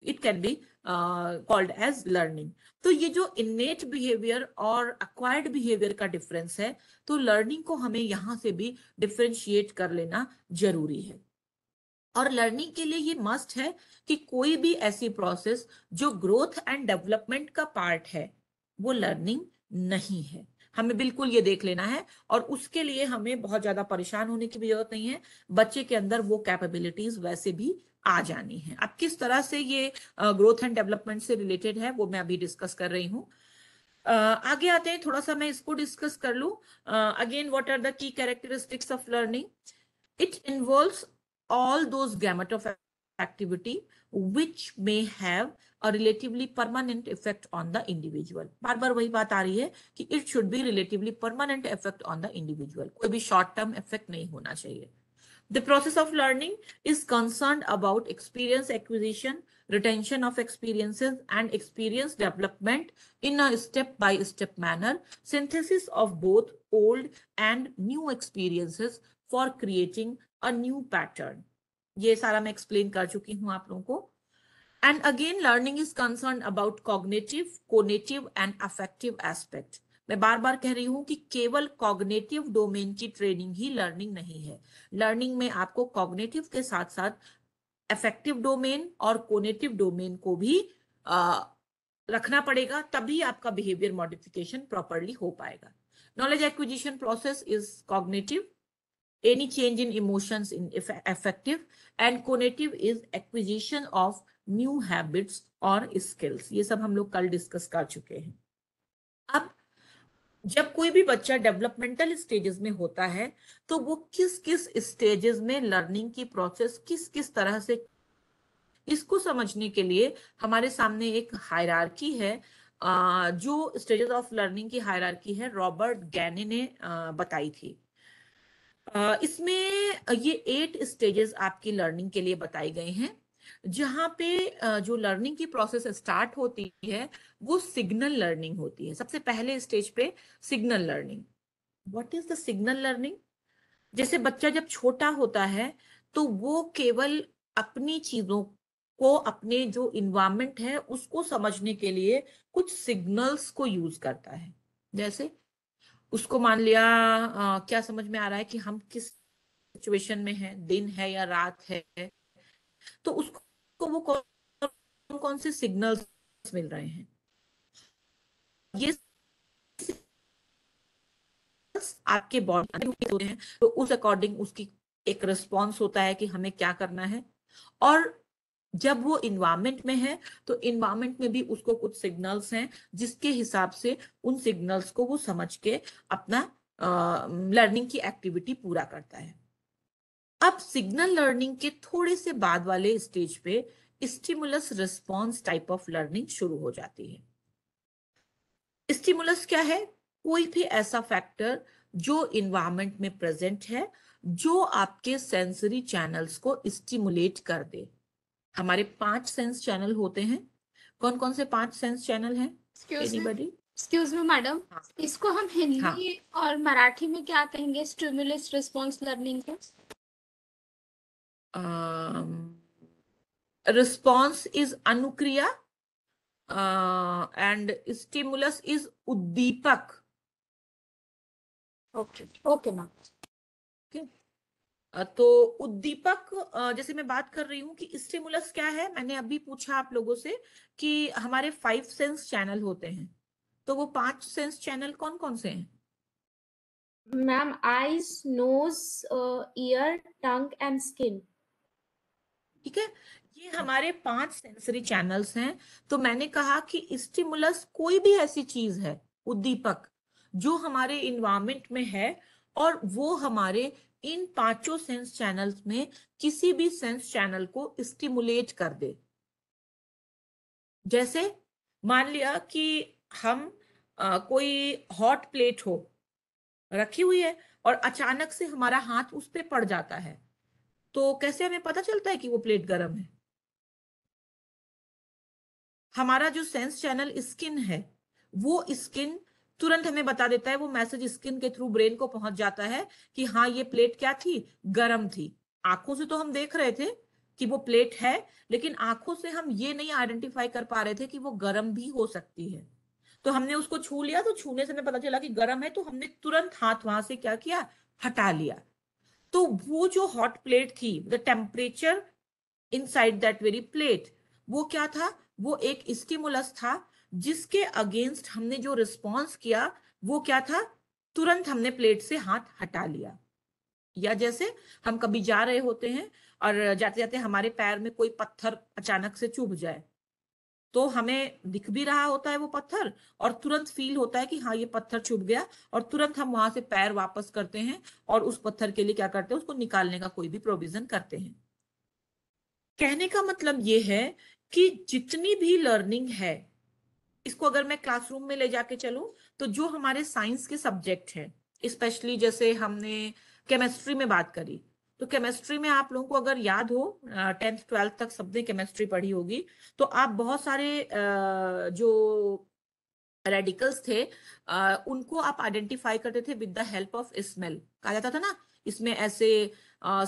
it can be called as learning तो ये जो इन्नेट बिहेवियर और अक्वायर्ड बिहेवियर का डिफरेंस है तो लर्निंग को हमें यहाँ से भी डिफ्रेंशिएट कर लेना जरूरी है और लर्निंग के लिए ये मस्ट है कि कोई भी ऐसी प्रोसेस जो ग्रोथ एंड डेवलपमेंट का पार्ट है वो लर्निंग नहीं है हमें बिल्कुल ये देख लेना है और उसके लिए हमें बहुत ज्यादा परेशान होने की भी जरूरत नहीं है बच्चे के अंदर वो कैपेबिलिटीज वैसे भी आ जानी है अब किस तरह से ये ग्रोथ एंड डेवलपमेंट से रिलेटेड है वो मैं अभी डिस्कस कर रही हूँ आगे आते हैं थोड़ा सा मैं इसको डिस्कस कर लू again what are the key characteristics of learning it involve all those gamut of activity which may have a relatively permanent effect on the individual बार बार वही बात आ रही है कि it should be relatively permanent effect on the individual कोई भी short term effect नहीं होना चाहिए The process of learning is concerned about experience acquisition, retention of experiences and experience development in a step-by-step -step manner, synthesis of both old and new experiences for creating a new pattern ये सारा मैं explain कर चुकी हूँ आप लोगों को and again learning is concern about cognitive conative and affective aspect मैं बार बार कह रही हूँ कि केवल कॉग्नेटिव डोमेन की ट्रेनिंग ही लर्निंग नहीं है लर्निंग में आपको कॉग्नेटिव के साथ साथ एफेक्टिव डोमेन और कोनेटिव डोमेन को भी आ, रखना पड़ेगा तभी आपका बिहेवियर मॉडिफिकेशन प्रॉपरली हो पाएगा knowledge acquisition process is cognitive any change in emotions in affective and conative is acquisition of new habits और skills ये सब हम लोग कल डिस्कस कर चुके हैं अब जब कोई भी बच्चा डेवलपमेंटल स्टेजेस में होता है तो वो किस किस स्टेजेस में लर्निंग की प्रोसेस किस किस तरह से इसको समझने के लिए हमारे सामने एक हायरार्की है जो स्टेजेस ऑफ लर्निंग की हायरार्की है रॉबर्ट गैने ने बताई थी इसमें ये एट स्टेजेस आपकी लर्निंग के लिए बताए गए हैं जहाँ पे जो लर्निंग की प्रोसेस स्टार्ट होती है वो सिग्नल लर्निंग होती है सबसे पहले स्टेज पे signal learning what is the signal learning जैसे बच्चा जब छोटा होता है तो वो केवल अपनी चीजों को अपने जो इन्वायरमेंट है उसको समझने के लिए कुछ सिग्नल्स को यूज करता है जैसे उसको मान लिया आ, क्या समझ में आ रहा है कि हम किस सिचुएशन में हैं दिन है या रात है तो उसको वो कौन कौन से सिग्नल्स मिल रहे हैं ये आपके बॉडी होते हैं तो उस अकॉर्डिंग उसकी एक रिस्पॉन्स होता है कि हमें क्या करना है और जब वो इन्वायरमेंट में है तो इन्वायरमेंट में भी उसको कुछ सिग्नल्स हैं जिसके हिसाब से उन सिग्नल्स को वो समझ के अपना लर्निंग की एक्टिविटी पूरा करता है अब सिग्नल लर्निंग के थोड़े से बाद वाले स्टेज पे stimulus response type of learning शुरू हो जाती है स्टिमुलस क्या है कोई भी ऐसा फैक्टर जो इन्वायरमेंट में प्रेजेंट है जो आपके सेंसरी चैनल्स को स्टिमुलेट कर दे हमारे पांच सेंस चैनल होते हैं कौन कौन से पांच सेंस चैनल हैं एनीबॉडी एक्सक्यूज मी मैडम इसको हम हिंदी हाँ. और मराठी में क्या कहेंगे स्टिमुलस रिस्पांस लर्निंग को रिस्पांस इज अनुक्रिया एंड स्टिमुलस इज उद्दीपक ओके ओके मैम तो उद्दीपक जैसे मैं बात कर रही हूँ कि स्टिमुलस क्या है मैंने अभी पूछा आप लोगों से कि हमारे फाइव सेंस चैनल होते हैं तो वो पांच सेंस चैनल कौन कौन से हैं ma'am eyes nose ear tongue and skin ठीक है ये हमारे पांच सेंसरी चैनल्स हैं तो मैंने कहा कि स्टिमुलस कोई भी ऐसी चीज है उद्दीपक जो हमारे इन्वायरमेंट में है और वो हमारे इन पांचों सेंस चैनल्स में किसी भी सेंस चैनल को स्टिमुलेट कर दे जैसे मान लिया कि हम आ, कोई हॉट प्लेट हो रखी हुई है और अचानक से हमारा हाथ उस पर पड़ जाता है तो कैसे हमें पता चलता है कि वो प्लेट गर्म है हमारा जो सेंस चैनल स्किन है वो स्किन तुरंत हमें बता देता है वो मैसेज स्किन के थ्रू ब्रेन को पहुंच जाता है कि हाँ ये प्लेट क्या थी गर्म थी आंखों से तो हम देख रहे थे कि वो प्लेट है लेकिन आंखों से हम ये नहीं आइडेंटिफाई कर पा रहे थे कि वो गर्म भी हो सकती है तो हमने उसको छू लिया तो छूने से हमें पता चला कि गर्म है तो हमने तुरंत हाथ वहां से क्या किया हटा लिया तो वो जो हॉट प्लेट थी the temperature inside that very plate वो क्या था वो एक स्टिमुलस था जिसके अगेंस्ट हमने जो रिस्पॉन्स किया वो क्या था तुरंत हमने प्लेट से हाथ हटा लिया या जैसे हम कभी जा रहे होते हैं और जाते जाते हमारे पैर में कोई पत्थर अचानक से चुभ जाए तो हमें दिख भी रहा होता है वो पत्थर और तुरंत फील होता है कि हाँ ये पत्थर चुभ गया और तुरंत हम वहां से पैर वापस करते हैं और उस पत्थर के लिए क्या करते हैं उसको निकालने का कोई भी प्रोविजन करते हैं कहने का मतलब ये है कि जितनी भी लर्निंग है इसको अगर मैं क्लासरूम में ले जाके चलूँ तो जो हमारे साइंस के सब्जेक्ट हैं स्पेशली जैसे हमने केमिस्ट्री में बात करी तो केमिस्ट्री में आप लोगों को अगर याद हो टेंथ ट्वेल्थ तक सबने केमिस्ट्री पढ़ी होगी तो आप बहुत सारे जो रेडिकल्स थे उनको आप आइडेंटिफाई करते थे with the help of smell कहा जाता था ना इसमें ऐसे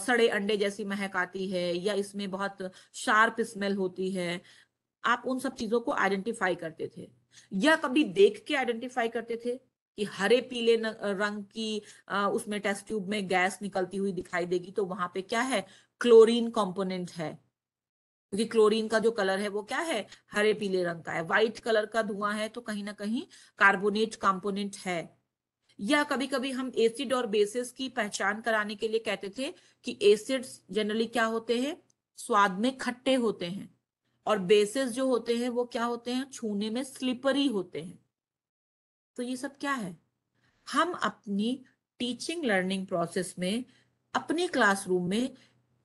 सड़े अंडे जैसी महक आती है या इसमें बहुत शार्प स्मेल होती है आप उन सब चीजों को आइडेंटिफाई करते थे या कभी देख के आइडेंटिफाई करते थे कि हरे पीले रंग की उसमें टेस्ट ट्यूब में गैस निकलती हुई दिखाई देगी तो वहां पे क्या है क्लोरीन कंपोनेंट है क्योंकि क्लोरीन का जो कलर है वो क्या है हरे पीले रंग का है व्हाइट कलर का धुआं है तो कहीं ना कहीं कार्बोनेट कंपोनेंट है या कभी कभी हम एसिड और बेसिस की पहचान कराने के लिए कहते थे कि एसिड जनरली क्या होते हैं स्वाद में खट्टे होते हैं और बेसिस जो होते हैं वो क्या होते हैं छूने में स्लिपरी होते हैं तो ये सब क्या है हम अपनी टीचिंग लर्निंग प्रोसेस में अपने क्लासरूम में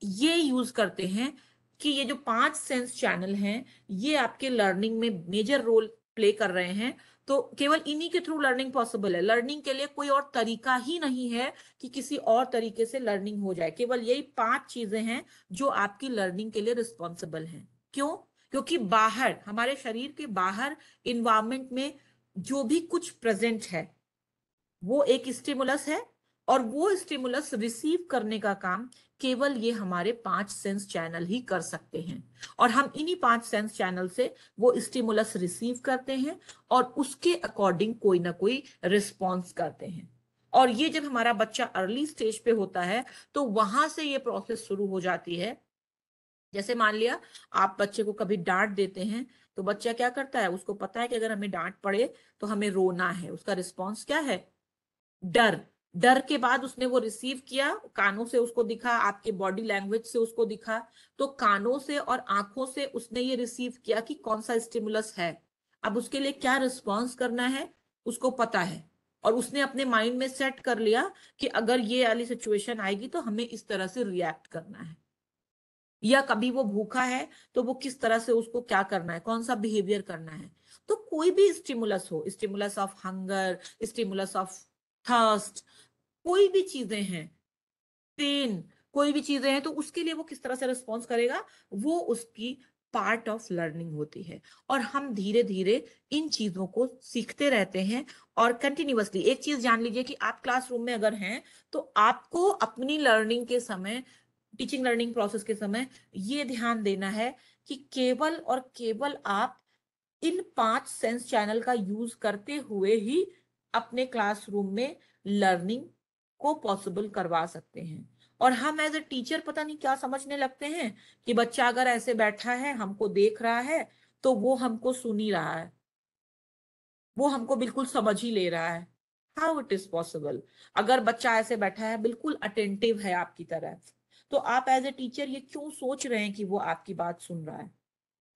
ये यूज करते हैं कि ये जो पांच सेंस चैनल हैं ये आपके लर्निंग में मेजर रोल प्ले कर रहे हैं तो केवल इन्हीं के थ्रू लर्निंग पॉसिबल है लर्निंग के लिए कोई और तरीका ही नहीं है कि किसी और तरीके से लर्निंग हो जाए केवल यही पांच चीजें हैं जो आपकी लर्निंग के लिए रिस्पॉन्सिबल हैं क्यों क्योंकि बाहर हमारे शरीर के बाहर इन्वायरमेंट में जो भी कुछ प्रेजेंट है वो एक स्टिमुलस है और वो स्टिमुलस रिसीव करने का काम केवल ये हमारे पांच सेंस चैनल ही कर सकते हैं और हम इन्हीं पांच सेंस चैनल से वो स्टिमुलस रिसीव करते हैं और उसके अकॉर्डिंग कोई ना कोई रिस्पॉन्स करते हैं और ये जब हमारा बच्चा अर्ली स्टेज पे होता है तो वहां से ये प्रोसेस शुरू हो जाती है जैसे मान लिया आप बच्चे को कभी डांट देते हैं तो बच्चा क्या करता है उसको पता है कि अगर हमें डांट पड़े तो हमें रोना है उसका रिस्पॉन्स क्या है डर डर के बाद उसने वो रिसीव किया कानों से उसको दिखा आपके बॉडी लैंग्वेज से उसको दिखा तो कानों से और आंखों से उसने ये रिसीव किया कि कौन सा स्टिमुलस है अब उसके लिए क्या रिस्पॉन्स करना है उसको पता है और उसने अपने माइंड में सेट कर लिया कि अगर ये वाली सिचुएशन आएगी तो हमें इस तरह से रिएक्ट करना है या कभी वो भूखा है तो वो किस तरह से उसको क्या करना है कौन सा बिहेवियर करना है तो कोई भी स्टिमुलस हो stimulus of hunger stimulus of thirst कोई भी चीजें हैं पेन कोई भी चीजें हैं तो उसके लिए वो किस तरह से रिस्पॉन्स करेगा वो उसकी पार्ट ऑफ लर्निंग होती है और हम धीरे धीरे इन चीजों को सीखते रहते हैं और कंटिन्यूसली एक चीज जान लीजिए कि आप क्लासरूम में अगर हैं तो आपको अपनी लर्निंग के समय टीचिंग लर्निंग प्रोसेस के समय ये ध्यान देना है कि केवल और केवल आप इन पांच सेंस चैनल का यूज करते हुए ही अपने क्लासरूम में लर्निंग को पॉसिबल करवा सकते हैं और हम एज ए टीचर पता नहीं क्या समझने लगते हैं कि बच्चा अगर ऐसे बैठा है हमको देख रहा है तो वो हमको सुन ही रहा है वो हमको बिल्कुल समझ ही ले रहा है हाउ इट इज पॉसिबल अगर बच्चा ऐसे बैठा है बिल्कुल अटेंटिव है आपकी तरह तो आप एज ए टीचर ये क्यों सोच रहे हैं कि वो आपकी बात सुन रहा है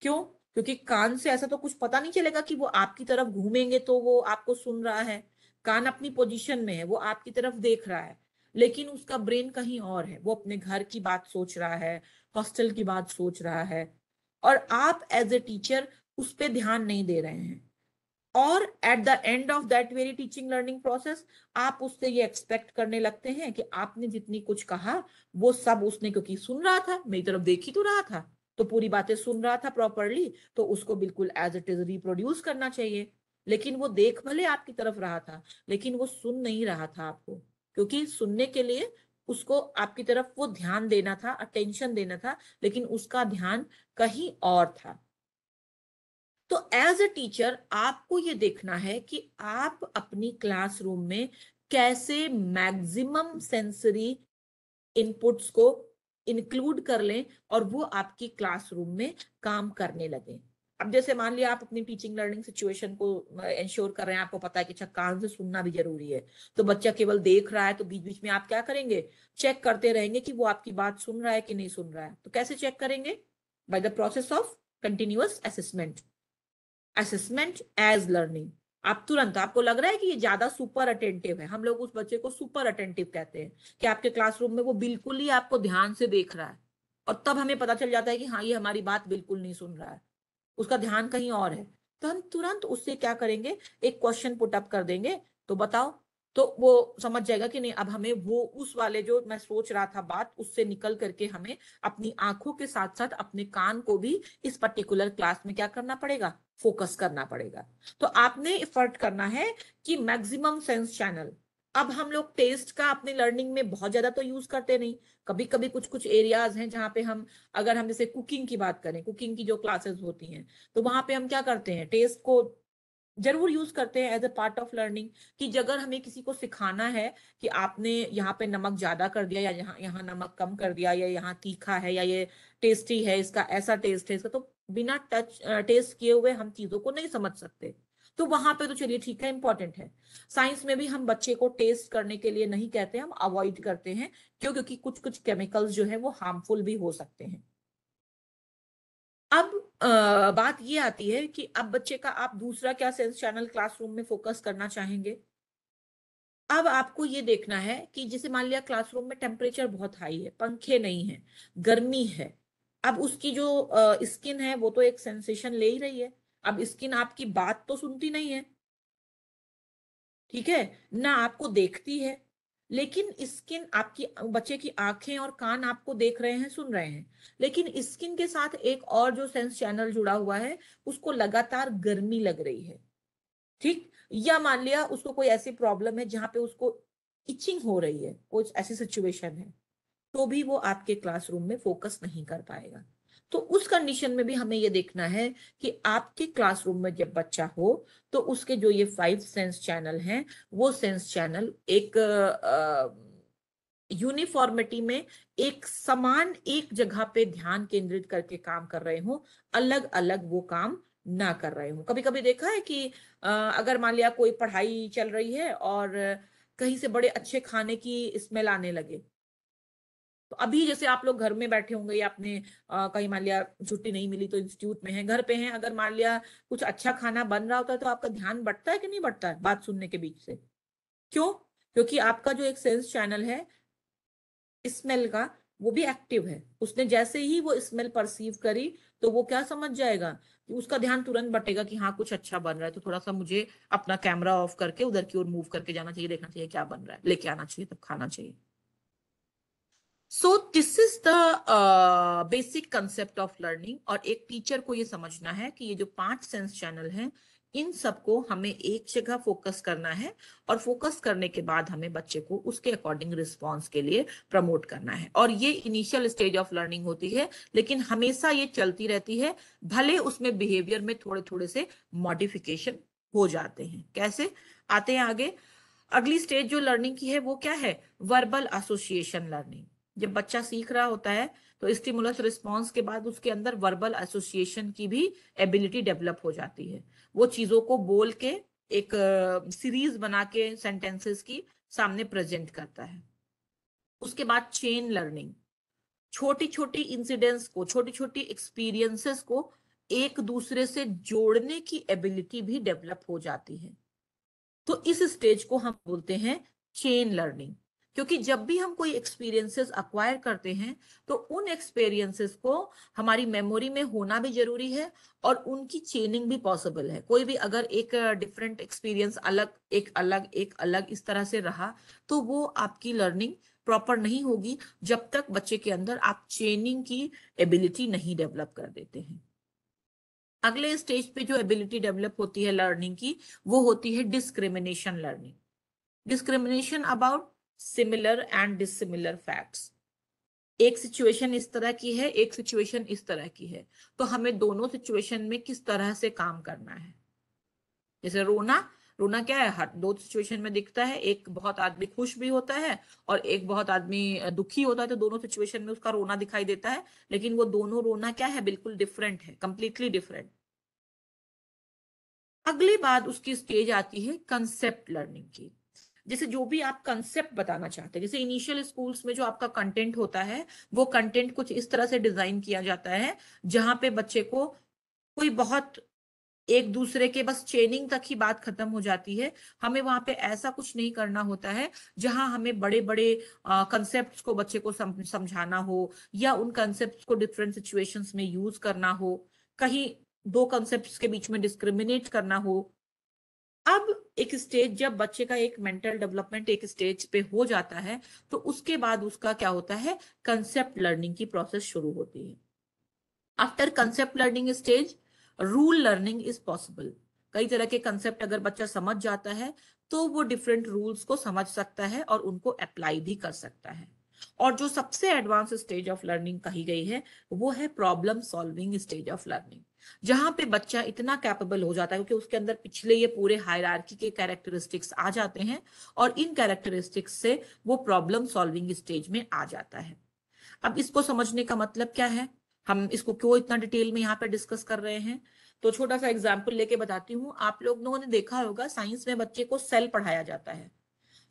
क्यों क्योंकि कान से ऐसा तो कुछ पता नहीं चलेगा कि वो आपकी तरफ घूमेंगे तो वो आपको सुन रहा है कान अपनी पोजिशन में है वो आपकी तरफ देख रहा है लेकिन उसका ब्रेन कहीं और है वो अपने घर की बात सोच रहा है हॉस्टल की बात सोच रहा है और आप एज ए टीचर उस पर ध्यान नहीं दे रहे हैं और at the end of that very teaching learning process आप उससे ये एक्सपेक्ट करने लगते हैं कि आपने जितनी कुछ कहा वो सब उसने क्योंकि सुन रहा था मेरी तरफ देख ही तो रहा था तो पूरी बातें सुन रहा था प्रॉपरली तो उसको बिल्कुल एज इट इज रिप्रोड्यूस करना चाहिए लेकिन वो देख भले आपकी तरफ रहा था लेकिन वो सुन नहीं रहा था आपको क्योंकि सुनने के लिए उसको आपकी तरफ वो ध्यान देना था अटेंशन देना था लेकिन उसका ध्यान कहीं और था तो एज अ टीचर आपको ये देखना है कि आप अपनी क्लासरूम में कैसे मैक्सिमम सेंसरी इनपुट्स को इंक्लूड कर लें और वो आपकी क्लासरूम में काम करने लगे अब जैसे मान लिया आप अपनी टीचिंग लर्निंग सिचुएशन को इंश्योर कर रहे हैं आपको पता है कि अच्छा कान से सुनना भी जरूरी है तो बच्चा केवल देख रहा है तो बीच बीच में आप क्या करेंगे चेक करते रहेंगे कि वो आपकी बात सुन रहा है कि नहीं सुन रहा है तो कैसे चेक करेंगे by the process of continuous assessment assessment as learning आप तुरंत आपको लग रहा है कि ये ज्यादा सुपर अटेंटिव है हम लोग उस बच्चे को सुपर अटेंटिव कहते हैं कि आपके क्लासरूम में वो बिल्कुल ही आपको ध्यान से देख रहा है और तब हमें पता चल जाता है कि हाँ ये हमारी बात बिल्कुल नहीं सुन रहा है उसका ध्यान कहीं और है तो हम तुरंत उससे क्या करेंगे एक क्वेश्चन पुटअप कर देंगे तो बताओ तो वो समझ जाएगा कि नहीं अब हमें वो उस वाले जो मैं सोच रहा था बात उससे निकल करके हमें अपनी आंखों के साथ साथ अपने कान को भी इस पर्टिकुलर क्लास में क्या करना पड़ेगा फोकस करना पड़ेगा तो आपने एफर्ट करना है कि मैक्सिमम सेंस चैनल अब हम लोग टेस्ट का अपने लर्निंग में बहुत ज्यादा तो यूज करते नहीं कभी कभी कुछ कुछ एरियाज हैं जहाँ पे हम अगर हम जैसे कुकिंग की बात करें कुकिंग की जो क्लासेस होती हैं तो वहां पे हम क्या करते हैं टेस्ट को जरूर यूज करते हैं as a part of learning कि अगर हमें किसी को सिखाना है कि आपने यहाँ पे नमक ज्यादा कर दिया या यहाँ यहाँ नमक कम कर दिया या यहाँ तीखा है या ये टेस्टी है इसका ऐसा टेस्ट है इसका तो बिना टच टेस्ट किए हुए हम चीजों को नहीं समझ सकते तो वहां पे तो चलिए ठीक है इंपॉर्टेंट है साइंस में भी हम बच्चे को टेस्ट करने के लिए नहीं कहते हम अवॉइड करते हैं क्यों क्योंकि कुछ कुछ केमिकल्स जो है वो हार्मफुल भी हो सकते हैं अब आ, बात ये आती है कि अब बच्चे का आप दूसरा क्या सेंस चैनल क्लासरूम में फोकस करना चाहेंगे अब आपको ये देखना है कि जैसे मान लिया क्लासरूम में टेम्परेचर बहुत हाई है पंखे नहीं है गर्मी है अब उसकी जो स्किन है वो तो एक सेंसेशन ले ही रही है अब स्किन आपकी बात तो सुनती नहीं है ठीक है ना आपको देखती है लेकिन स्किन आपकी बच्चे की आंखें और कान आपको देख रहे हैं सुन रहे हैं लेकिन स्किन के साथ एक और जो सेंस चैनल जुड़ा हुआ है उसको लगातार गर्मी लग रही है ठीक या मान लिया उसको कोई ऐसी प्रॉब्लम है जहां पे उसको इचिंग हो रही है कुछ ऐसी सिचुएशन है तो भी वो आपके क्लासरूम में फोकस नहीं कर पाएगा तो उस कंडीशन में भी हमें ये देखना है कि आपके क्लासरूम में जब बच्चा हो तो उसके जो ये फाइव सेंस चैनल हैं वो सेंस चैनल एक यूनिफॉर्मिटी में एक समान एक जगह पे ध्यान केंद्रित करके काम कर रहे हो अलग अलग वो काम ना कर रहे हो कभी कभी देखा है कि आ, अगर मान लिया कोई पढ़ाई चल रही है और कहीं से बड़े अच्छे खाने की स्मेल आने लगे तो अभी जैसे आप लोग घर में बैठे होंगे या आपने आ, कहीं मान लिया छुट्टी नहीं मिली तो इंस्टीट्यूट में है घर पे हैं अगर मान लिया कुछ अच्छा खाना बन रहा होता है तो आपका ध्यान बढ़ता है कि नहीं बढ़ता है बात सुनने के बीच से क्यों क्योंकि आपका जो एक सेंस चैनल है स्मेल का वो भी एक्टिव है उसने जैसे ही वो स्मेल परसीव करी तो वो क्या समझ जाएगा कि उसका ध्यान तुरंत बटेगा कि हाँ कुछ अच्छा बन रहा है तो थोड़ा सा मुझे अपना कैमरा ऑफ करके उधर की ओर मूव करके जाना चाहिए देखना चाहिए क्या बन रहा है लेके आना चाहिए तब खाना चाहिए so this is the basic concept of learning और एक टीचर को ये समझना है कि ये जो पांच सेंस चैनल हैं इन सबको हमें एक जगह फोकस करना है और फोकस करने के बाद हमें बच्चे को उसके अकॉर्डिंग रिस्पॉन्स के लिए प्रमोट करना है और ये इनिशियल स्टेज ऑफ लर्निंग होती है लेकिन हमेशा ये चलती रहती है भले उसमें बिहेवियर में थोड़े थोड़े से मॉडिफिकेशन हो जाते हैं कैसे आते हैं आगे अगली स्टेज जो लर्निंग की है वो क्या है वर्बल एसोसिएशन लर्निंग जब बच्चा सीख रहा होता है तो स्टिमुलस रिस्पॉन्स के बाद उसके अंदर वर्बल एसोसिएशन की भी एबिलिटी डेवलप हो जाती है वो चीजों को बोल के एक सीरीज बना के सेंटेंसेस की सामने प्रेजेंट करता है उसके बाद चेन लर्निंग छोटी छोटी इंसिडेंट्स को छोटी छोटी एक्सपीरियंसेस को एक दूसरे से जोड़ने की एबिलिटी भी डेवलप हो जाती है तो इस स्टेज को हम बोलते हैं चेन लर्निंग क्योंकि जब भी हम कोई एक्सपीरियंसेस अक्वायर करते हैं तो उन एक्सपीरियंसेस को हमारी मेमोरी में होना भी जरूरी है और उनकी चेनिंग भी पॉसिबल है कोई भी अगर एक डिफरेंट एक्सपीरियंस अलग एक अलग एक अलग इस तरह से रहा तो वो आपकी लर्निंग प्रॉपर नहीं होगी जब तक बच्चे के अंदर आप चेनिंग की एबिलिटी नहीं डेवलप कर देते हैं अगले स्टेज पे जो एबिलिटी डेवलप होती है लर्निंग की वो होती है discrimination learning discrimination about similar and dissimilar facts एक सिचुएशन इस तरह की है एक सिचुएशन इस तरह की है तो हमें दोनों सिचुएशन में किस तरह से काम करना है जैसे रोना रोना क्या है हर दो सिचुएशन में दिखता है एक बहुत आदमी खुश भी होता है और एक बहुत आदमी दुखी होता है तो दोनों सिचुएशन में उसका रोना दिखाई देता है लेकिन वो दोनों रोना क्या है बिल्कुल डिफरेंट है कंप्लीटली डिफरेंट अगली बात उसकी स्टेज आती है कंसेप्ट लर्निंग की जैसे जो भी आप कंसेप्ट बताना चाहते हैं जैसे इनिशियल स्कूल्स में जो आपका कंटेंट होता है वो कंटेंट कुछ इस तरह से डिजाइन किया जाता है जहां पे बच्चे को कोई बहुत एक दूसरे के बस चेनिंग तक ही बात खत्म हो जाती है हमें वहां पे ऐसा कुछ नहीं करना होता है जहां हमें बड़े बड़े कंसेप्ट को बच्चे को समझाना हो या उन कंसेप्ट को डिफरेंट सिचुएशन में यूज करना हो कहीं दो कंसेप्ट के बीच में डिस्क्रिमिनेट करना हो अब एक स्टेज जब बच्चे का एक मेंटल डेवलपमेंट एक स्टेज पे हो जाता है तो उसके बाद उसका क्या होता है कंसेप्ट लर्निंग की प्रोसेस शुरू होती है after concept learning stage rule learning is possible कई तरह के कंसेप्ट अगर बच्चा समझ जाता है तो वो डिफरेंट रूल्स को समझ सकता है और उनको अप्लाई भी कर सकता है और जो सबसे एडवांस स्टेज ऑफ लर्निंग कही गई है वो है problem solving stage of learning जहां पे बच्चा इतना कैपेबल हो जाता है क्योंकि उसके अंदर पिछले ये पूरे हायरार्की के कैरेक्टरिस्टिक्स आ जाते हैं और इन कैरेक्टरिस्टिक्स से वो प्रॉब्लम सॉल्विंग स्टेज में आ जाता है अब इसको समझने का मतलब क्या है हम इसको क्यों इतना डिटेल में यहाँ पे डिस्कस कर रहे हैं तो छोटा सा एग्जाम्पल लेके बताती हूँ आप लोग लोगों ने देखा होगा साइंस में बच्चे को सेल पढ़ाया जाता है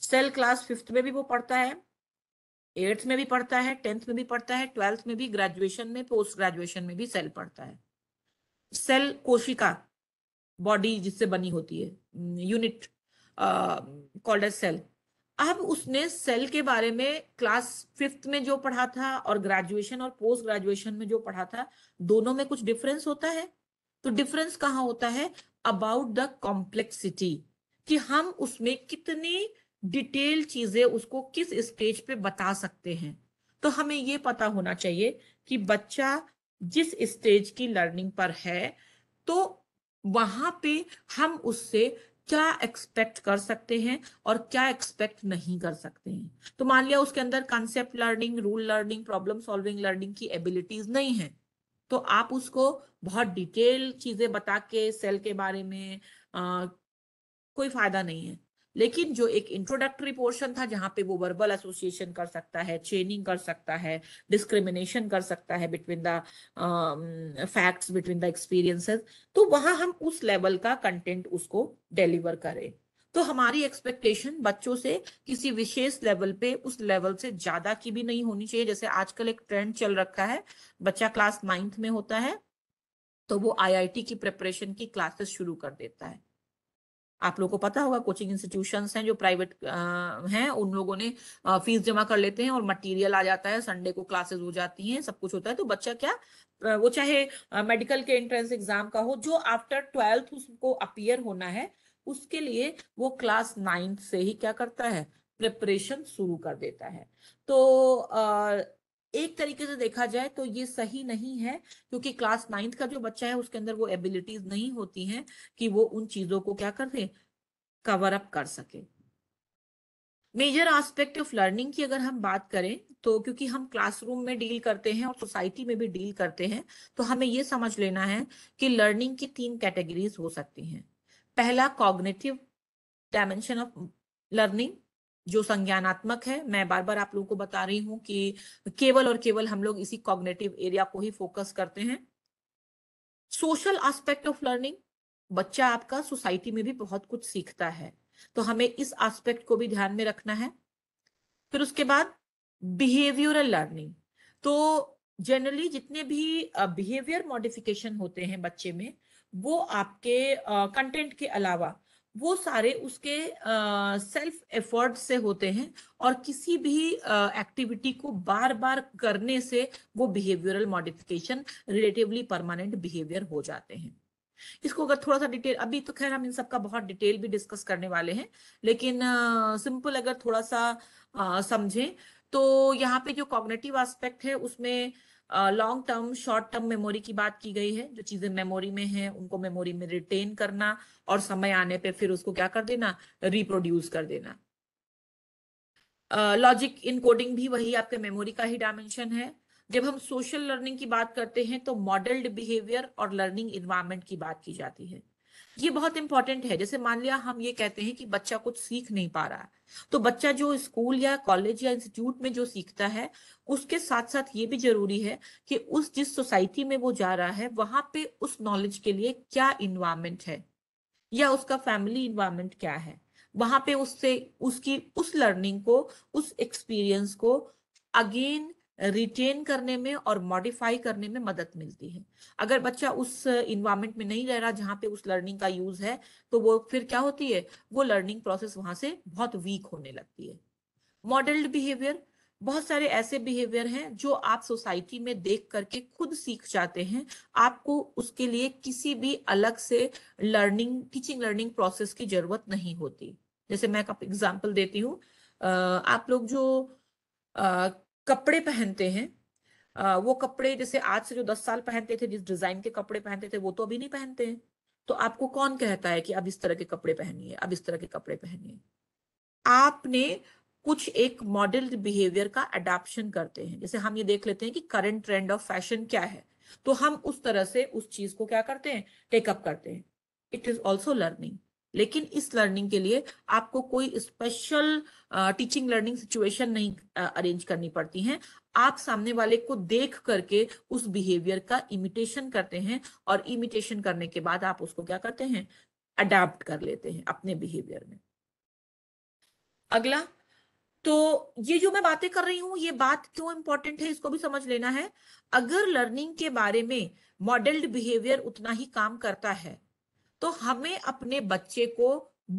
सेल क्लास फिफ्थ में भी वो पढ़ता है एट्थ में भी पढ़ता है टेंथ में भी पढ़ता है ट्वेल्थ में भी ग्रेजुएशन में पोस्ट ग्रेजुएशन में भी सेल पढ़ता है सेल कोशिका बॉडी जिससे बनी होती है यूनिट कॉल्ड एज सेल अब उसने सेल के बारे में क्लास फिफ्थ में जो पढ़ा था और ग्रेजुएशन और पोस्ट ग्रेजुएशन में जो पढ़ा था दोनों में कुछ डिफरेंस होता है तो डिफरेंस कहाँ होता है अबाउट द कॉम्प्लेक्सिटी कि हम उसमें कितनी डिटेल चीजें उसको किस स्टेज पे बता सकते हैं तो हमें ये पता होना चाहिए कि बच्चा जिस स्टेज की लर्निंग पर है तो वहां पे हम उससे क्या एक्सपेक्ट कर सकते हैं और क्या एक्सपेक्ट नहीं कर सकते हैं तो मान लिया उसके अंदर concept learning rule learning problem solving learning की एबिलिटीज नहीं है तो आप उसको बहुत डिटेल चीजें बता के सेल के बारे में आ, कोई फायदा नहीं है लेकिन जो एक इंट्रोडक्टरी पोर्शन था जहां पे वो वर्बल एसोसिएशन कर सकता है चेनिंग कर सकता है डिस्क्रिमिनेशन कर सकता है between the facts between the experiences तो वहां हम उस लेवल का कंटेंट उसको डिलीवर करें तो हमारी एक्सपेक्टेशन बच्चों से किसी विशेष लेवल पे उस लेवल से ज्यादा की भी नहीं होनी चाहिए जैसे आजकल एक ट्रेंड चल रखा है बच्चा क्लास नाइन्थ में होता है तो वो आईआईटी की प्रिपरेशन की क्लासेस शुरू कर देता है आप लोगों को पता होगा कोचिंग इंस्टीट्यूशंस हैं जो प्राइवेट हैं उन लोगों ने फीस जमा कर लेते हैं और मटेरियल आ जाता है संडे को क्लासेस हो जाती हैं सब कुछ होता है तो बच्चा क्या वो चाहे मेडिकल के एंट्रेंस एग्जाम का हो जो आफ्टर ट्वेल्थ उसको अपियर होना है उसके लिए वो क्लास नाइन्थ से ही क्या करता है प्रिपरेशन शुरू कर देता है तो आ, एक तरीके से देखा जाए तो ये सही नहीं है क्योंकि क्लास नाइन्थ का जो बच्चा है उसके अंदर वो एबिलिटीज नहीं होती हैं कि वो उन चीजों को क्या कर दे कवर अप कर सके मेजर आस्पेक्ट ऑफ लर्निंग की अगर हम बात करें तो क्योंकि हम क्लासरूम में डील करते हैं और सोसाइटी में भी डील करते हैं तो हमें ये समझ लेना है कि लर्निंग की तीन कैटेगरीज हो सकती हैं पहला कॉग्नेटिव डायमेंशन ऑफ लर्निंग जो संज्ञानात्मक है मैं बार बार आप लोगों को बता रही हूँ कि केवल और केवल हम लोग इसी कॉग्नेटिव एरिया को ही फोकस करते हैं सोशल आस्पेक्ट ऑफ लर्निंग बच्चा आपका सोसाइटी में भी बहुत कुछ सीखता है तो हमें इस आस्पेक्ट को भी ध्यान में रखना है फिर उसके बाद बिहेवियरल लर्निंग तो जनरली जितने भी बिहेवियर मॉडिफिकेशन होते हैं बच्चे में वो आपके कंटेंट के अलावा वो सारे उसके सेल्फ एफर्ट से होते हैं और किसी भी एक्टिविटी को बार बार करने से वो behavioural modification relatively permanent behaviour हो जाते हैं इसको अगर थोड़ा सा डिटेल अभी तो खैर हम इन सबका बहुत डिटेल भी डिस्कस करने वाले हैं लेकिन सिंपल अगर थोड़ा सा समझें तो यहाँ पे जो कॉग्नेटिव आस्पेक्ट है उसमें long term short term memory की बात की गई है जो चीजें मेमोरी में है उनको मेमोरी में रिटेन करना और समय आने पर फिर उसको क्या कर देना रिप्रोड्यूस कर देना लॉजिक इनकोडिंग भी वही आपके मेमोरी का ही डायमेंशन है जब हम सोशल लर्निंग की बात करते हैं तो मॉडल्ड बिहेवियर और लर्निंग इन्वायरमेंट की बात की जाती है ये बहुत इंपॉर्टेंट है जैसे मान लिया हम ये कहते हैं कि बच्चा कुछ सीख नहीं पा रहा है तो बच्चा जो स्कूल या कॉलेज या इंस्टीट्यूट में जो सीखता है उसके साथ साथ ये भी जरूरी है कि उस जिस सोसाइटी में वो जा रहा है वहां पे उस नॉलेज के लिए क्या इन्वायरमेंट है या उसका फैमिली इन्वायरमेंट क्या है वहां पे उससे उसकी उस लर्निंग को उस एक्सपीरियंस को अगेन रिटेन करने में और मॉडिफाई करने में मदद मिलती है अगर बच्चा उस इन्वायरमेंट में नहीं रह रहा जहाँ पे उस लर्निंग का यूज है तो वो फिर क्या होती है वो लर्निंग प्रोसेस वहां से बहुत वीक होने लगती है मॉडल्ड बिहेवियर बहुत सारे ऐसे बिहेवियर हैं जो आप सोसाइटी में देख करके खुद सीख जाते हैं आपको उसके लिए किसी भी अलग से लर्निंग टीचिंग लर्निंग प्रोसेस की जरूरत नहीं होती जैसे मैं एग्जाम्पल देती हूँ आप लोग जो कपड़े पहनते हैं आ, वो कपड़े जैसे आज से जो दस साल पहनते थे जिस डिजाइन के कपड़े पहनते थे वो तो अभी नहीं पहनते हैं तो आपको कौन कहता है कि अब इस तरह के कपड़े पहनिए अब इस तरह के कपड़े पहनिए आपने कुछ एक मॉडल बिहेवियर का अडेप्शन करते हैं जैसे हम ये देख लेते हैं कि करंट ट्रेंड ऑफ फैशन क्या है तो हम उस तरह से उस चीज को क्या करते हैं टेकअप करते हैं इट इज ऑल्सो लर्निंग लेकिन इस लर्निंग के लिए आपको कोई स्पेशल टीचिंग लर्निंग सिचुएशन नहीं अरेंज करनी पड़ती है आप सामने वाले को देख करके उस बिहेवियर का इमिटेशन करते हैं और इमिटेशन करने के बाद आप उसको क्या करते हैं अडेप्ट कर लेते हैं अपने बिहेवियर में अगला तो ये जो मैं बातें कर रही हूं ये बात क्यों इंपॉर्टेंट है इसको भी समझ लेना है अगर लर्निंग के बारे में मॉडल्ड बिहेवियर उतना ही काम करता है तो हमें अपने बच्चे को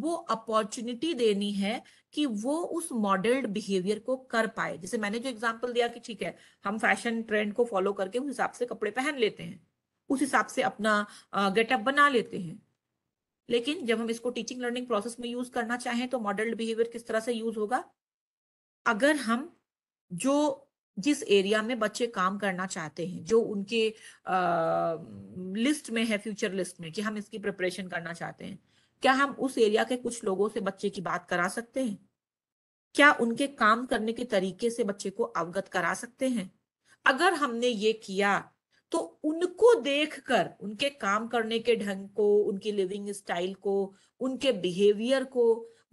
वो अपॉर्चुनिटी देनी है कि वो उस मॉडल्ड बिहेवियर को कर पाए जैसे मैंने जो एग्जांपल दिया कि ठीक है हम फैशन ट्रेंड को फॉलो करके उस हिसाब से कपड़े पहन लेते हैं उस हिसाब से अपना गेटअप बना लेते हैं लेकिन जब हम इसको टीचिंग लर्निंग प्रोसेस में यूज करना चाहें तो मॉडल्ड बिहेवियर किस तरह से यूज होगा अगर हम जो जिस एरिया में बच्चे काम करना चाहते हैं जो उनके आ, लिस्ट में है फ्यूचर लिस्ट में कि हम इसकी प्रिपरेशन करना चाहते हैं क्या हम उस एरिया के कुछ लोगों से बच्चे की बात करा सकते हैं क्या उनके काम करने के तरीके से बच्चे को अवगत करा सकते हैं अगर हमने ये किया तो उनको देखकर उनके काम करने के ढंग को उनकी लिविंग स्टाइल को उनके बिहेवियर को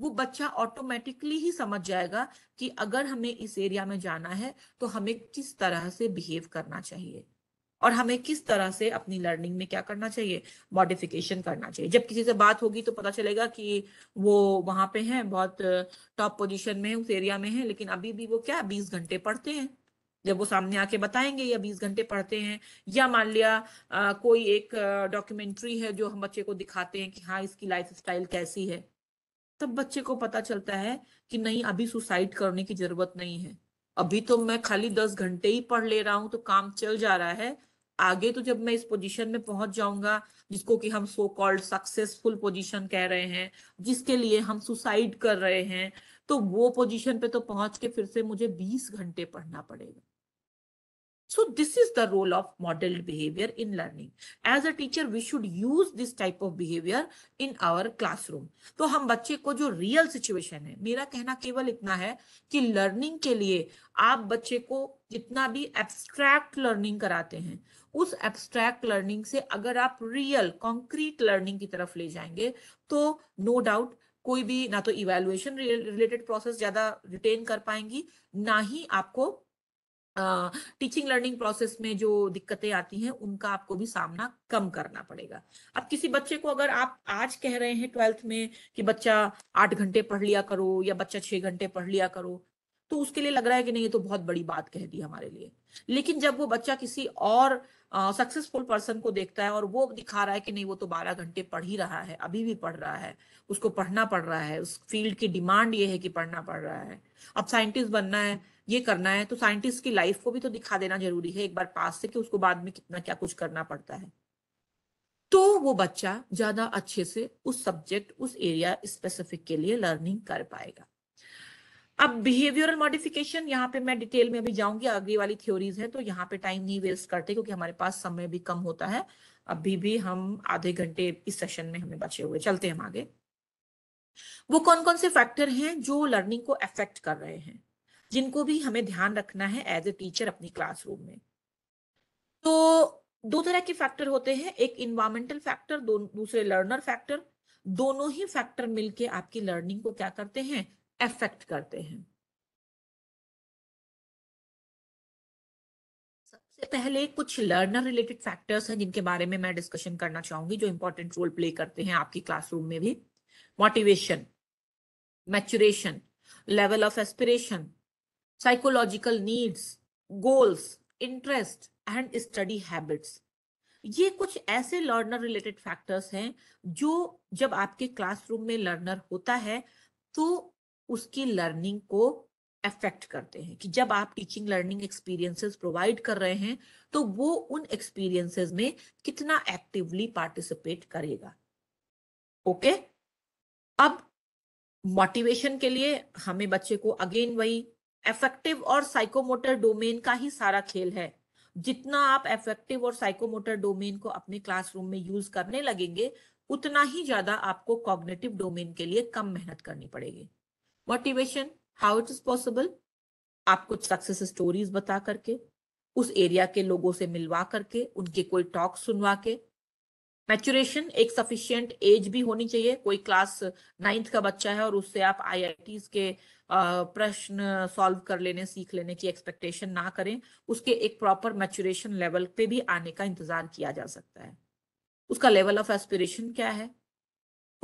वो बच्चा ऑटोमेटिकली ही समझ जाएगा कि अगर हमें इस एरिया में जाना है तो हमें किस तरह से बिहेव करना चाहिए और हमें किस तरह से अपनी लर्निंग में क्या करना चाहिए मॉडिफिकेशन करना चाहिए जब किसी से बात होगी तो पता चलेगा कि वो वहाँ पे हैं बहुत टॉप पोजीशन में उस एरिया में है लेकिन अभी भी वो क्या बीस घंटे पढ़ते हैं जब वो सामने आके बताएंगे या बीस घंटे पढ़ते हैं या मान लिया आ, कोई एक डॉक्यूमेंट्री है जो हम बच्चे को दिखाते हैं कि हाँ इसकी लाइफ स्टाइल कैसी है तब बच्चे को पता चलता है कि नहीं अभी सुसाइड करने की जरूरत नहीं है अभी तो मैं खाली दस घंटे ही पढ़ ले रहा हूँ तो काम चल जा रहा है आगे तो जब मैं इस पोजीशन में पहुंच जाऊंगा जिसको कि हम सो कॉल्ड सक्सेसफुल पोजीशन कह रहे हैं जिसके लिए हम सुसाइड कर रहे हैं तो वो पोजीशन पे तो पहुंच के फिर से मुझे 20 घंटे पढ़ना पड़ेगा So this is the role of modeled behavior in learning. As a teacher, we should use this type of behavior in our classroom. to hum bacche ko jo real situation hai mera kehna keval itna hai ki learning ke liye aap bacche ko jitna bhi abstract learning karate hain us abstract learning se agar aap real concrete learning ki taraf le jayenge to no doubt कोई भी ना तो evaluation related process ज्यादा retain कर पाएंगी ना ही आपको teaching learning process में जो दिक्कतें आती हैं उनका आपको भी सामना कम करना पड़ेगा अब किसी बच्चे को अगर आप आज कह रहे हैं ट्वेल्थ में कि बच्चा आठ घंटे पढ़ लिया करो या बच्चा छह घंटे पढ़ लिया करो तो उसके लिए लग रहा है कि नहीं ये तो बहुत बड़ी बात कह दी हमारे लिए लेकिन जब वो बच्चा किसी और सक्सेसफुल पर्सन को देखता है और वो दिखा रहा है कि नहीं वो तो बारह घंटे पढ़ ही रहा है अभी भी पढ़ रहा है उसको पढ़ना पड़ रहा है उस फील्ड की डिमांड ये है कि पढ़ना पड़ रहा है अब साइंटिस्ट बनना है ये करना है तो साइंटिस्ट की लाइफ को भी तो दिखा देना जरूरी है एक बार पास से कि उसको बाद में कितना क्या कुछ करना पड़ता है तो वो बच्चा ज्यादा अच्छे से उस सब्जेक्ट उस एरिया स्पेसिफिक के लिए लर्निंग कर पाएगा अब बिहेवियरल मॉडिफिकेशन यहाँ पे मैं डिटेल में अभी जाऊंगी आगे वाली थ्योरीज है तो यहाँ पे टाइम नहीं वेस्ट करते क्योंकि हमारे पास समय भी कम होता है अभी भी हम आधे घंटे इस सेशन में हमें बचे हुए चलते हम आगे वो कौन कौन से फैक्टर हैं जो लर्निंग को अफेक्ट कर रहे हैं जिनको भी हमें ध्यान रखना है एज ए टीचर अपनी क्लासरूम में तो दो तरह के फैक्टर होते हैं एक इन्वायरमेंटल फैक्टर दूसरे लर्नर फैक्टर दोनों ही फैक्टर मिलके आपकी लर्निंग को क्या करते हैं अफेक्ट करते हैं सबसे पहले कुछ लर्नर रिलेटेड फैक्टर्स हैं जिनके बारे में मैं डिस्कशन करना चाहूंगी जो इंपॉर्टेंट रोल प्ले करते हैं आपकी क्लासरूम में भी motivation maturation level of aspiration psychological needs goals interest and study habits ये कुछ ऐसे लर्नर रिलेटेड फैक्टर्स हैं जो जब आपके क्लासरूम में लर्नर होता है तो उसकी लर्निंग को अफेक्ट करते हैं कि जब आप टीचिंग लर्निंग एक्सपीरियंसेस प्रोवाइड कर रहे हैं तो वो उन एक्सपीरियंसेस में कितना एक्टिवली पार्टिसिपेट करेगा ओके okay? अब मोटिवेशन के लिए हमें बच्चे को अगेन वही एफेक्टिव और साइकोमोटर डोमेन का ही सारा खेल है जितना आप एफेक्टिव और साइकोमोटर डोमेन को अपने क्लासरूम में यूज करने लगेंगे उतना ही ज्यादा आपको कॉग्नेटिव डोमेन के लिए कम मेहनत करनी पड़ेगी motivation how it is possible आप कुछ सक्सेस स्टोरीज बता करके उस एरिया के लोगों से मिलवा करके उनके कोई टॉक सुनवा के मैचुरेशन एक सफिशियंट एज भी होनी चाहिए कोई क्लास नाइन्थ का बच्चा है और उससे आप आई के प्रश्न सॉल्व कर लेने सीख लेने की एक्सपेक्टेशन ना करें उसके एक प्रॉपर मैचुरेशन लेवल पे भी आने का इंतजार किया जा सकता है उसका लेवल ऑफ एस्पिरेशन क्या है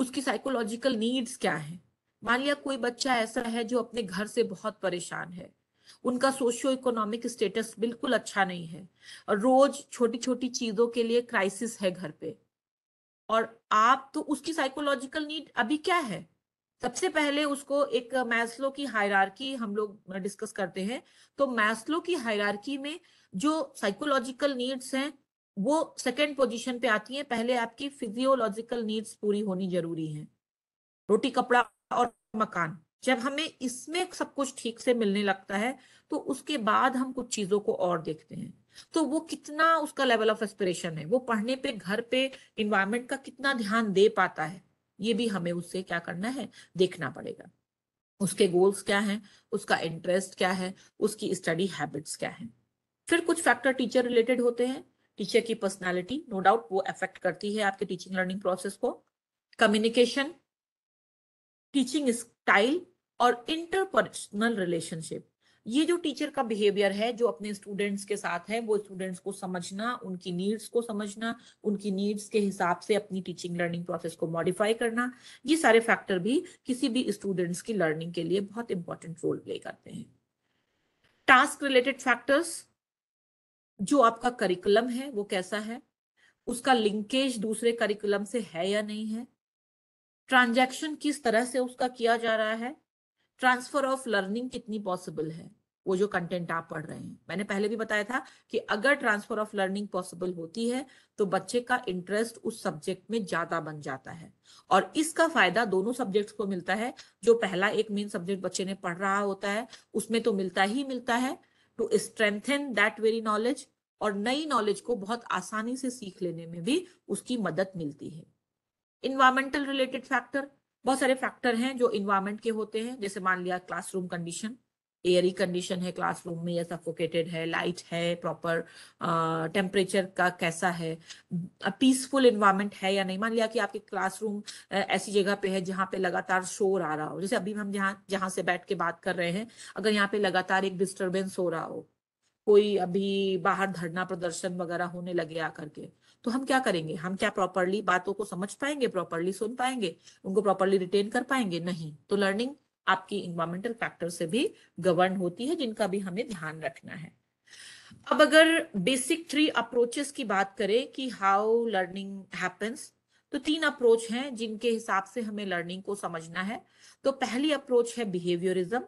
उसकी साइकोलॉजिकल नीड्स क्या है मान लिया कोई बच्चा ऐसा है जो अपने घर से बहुत परेशान है उनका सोशियो इकोनॉमिक स्टेटस बिल्कुल अच्छा नहीं है और रोज छोटी छोटी चीजों के लिए क्राइसिस है घर पे और आप तो उसकी साइकोलॉजिकल नीड अभी क्या है सबसे पहले उसको एक मैस्लो की हायरार्की हम लोग डिस्कस करते हैं तो मैस्लो की हायरार्की में जो साइकोलॉजिकल नीड्स हैं वो सेकेंड पोजीशन पे आती है पहले आपकी फिजियोलॉजिकल नीड्स पूरी होनी जरूरी है रोटी कपड़ा और मकान जब हमें इसमें सब कुछ ठीक से मिलने लगता है तो उसके बाद हम कुछ चीजों को और देखते हैं तो वो कितना उसका लेवल ऑफ एस्पिरेशन है वो पढ़ने पे घर पे इन्वायरमेंट का कितना ध्यान दे पाता है ये भी हमें उससे क्या करना है देखना पड़ेगा उसके गोल्स क्या हैं उसका इंटरेस्ट क्या है उसकी स्टडी हैबिट्स क्या है फिर कुछ फैक्टर टीचर रिलेटेड होते हैं टीचर की पर्सनैलिटी नो डाउट वो अफेक्ट करती है आपके टीचिंग लर्निंग प्रोसेस को कम्युनिकेशन टीचिंग स्टाइल और इंटरपर्सनल रिलेशनशिप ये जो टीचर का बिहेवियर है जो अपने स्टूडेंट्स के साथ है वो स्टूडेंट्स को समझना उनकी नीड्स को समझना उनकी नीड्स के हिसाब से अपनी टीचिंग लर्निंग प्रोसेस को मॉडिफाई करना ये सारे फैक्टर भी किसी भी स्टूडेंट्स की लर्निंग के लिए बहुत इंपॉर्टेंट रोल प्ले करते हैं टास्क रिलेटेड फैक्टर्स जो आपका करिकुलम है वो कैसा है उसका लिंकेज दूसरे करिकुलम से है या नहीं है ट्रांजैक्शन किस तरह से उसका किया जा रहा है ट्रांसफर ऑफ लर्निंग कितनी पॉसिबल है वो जो कंटेंट आप पढ़ रहे हैं मैंने पहले भी बताया था कि अगर ट्रांसफर ऑफ लर्निंग पॉसिबल होती है तो बच्चे का इंटरेस्ट उस सब्जेक्ट में ज्यादा बन जाता है और इसका फायदा दोनों सब्जेक्ट्स को मिलता है जो पहला एक मेन सब्जेक्ट बच्चे ने पढ़ रहा होता है उसमें तो मिलता ही मिलता है to strengthen that very knowledge और नई नॉलेज को बहुत आसानी से सीख लेने में भी उसकी मदद मिलती है इन्वायरमेंटल रिलेटेड फैक्टर बहुत सारे फैक्टर हैं जो इन्वायरमेंट के होते हैं जैसे मान लिया क्लासरूम कंडीशन एयरी कंडीशन है क्लासरूम में या सफोकेटेड है लाइट है प्रॉपर टेम्परेचर का कैसा है पीसफुल इन्वायरमेंट है या नहीं मान लिया कि आपके क्लासरूम ऐसी जगह पे है जहाँ पे लगातार शोर आ रहा हो जैसे अभी हम जहाँ जहाँ से बैठ के बात कर रहे हैं अगर यहाँ पे लगातार एक डिस्टर्बेंस हो रहा हो कोई अभी बाहर धरना प्रदर्शन वगैरह होने लगे आकर के तो हम क्या करेंगे हम क्या प्रॉपरली बातों को समझ पाएंगे प्रॉपरली सुन पाएंगे उनको प्रॉपरली रिटेन कर पाएंगे नहीं तो लर्निंग आपकी इन्वायरमेंटल फैक्टर से भी गवर्न होती है जिनका भी हमें ध्यान रखना है अब अगर बेसिक थ्री अप्रोचेस की बात करें कि हाउ लर्निंग हैपन्स तो तीन अप्रोच हैं जिनके हिसाब से हमें लर्निंग को समझना है तो पहली अप्रोच है बिहेवियरिज्म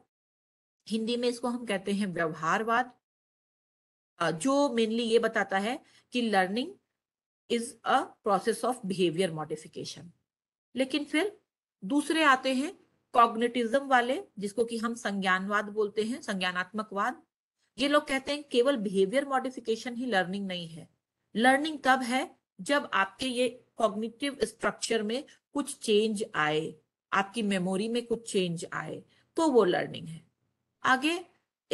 हिंदी में इसको हम कहते हैं व्यवहारवाद जो मेनली ये बताता है कि learning is a process of behaviour modification लेकिन फिर दूसरे आते हैं कॉग्निटिज्म वाले जिसको कि हम संज्ञानवाद बोलते हैं संज्ञानात्मकवाद ये लोग कहते हैं केवल बिहेवियर मॉडिफिकेशन ही लर्निंग नहीं है लर्निंग तब है जब आपके ये कॉग्निटिव स्ट्रक्चर में कुछ चेंज आए आपकी मेमोरी में कुछ चेंज आए तो वो लर्निंग है आगे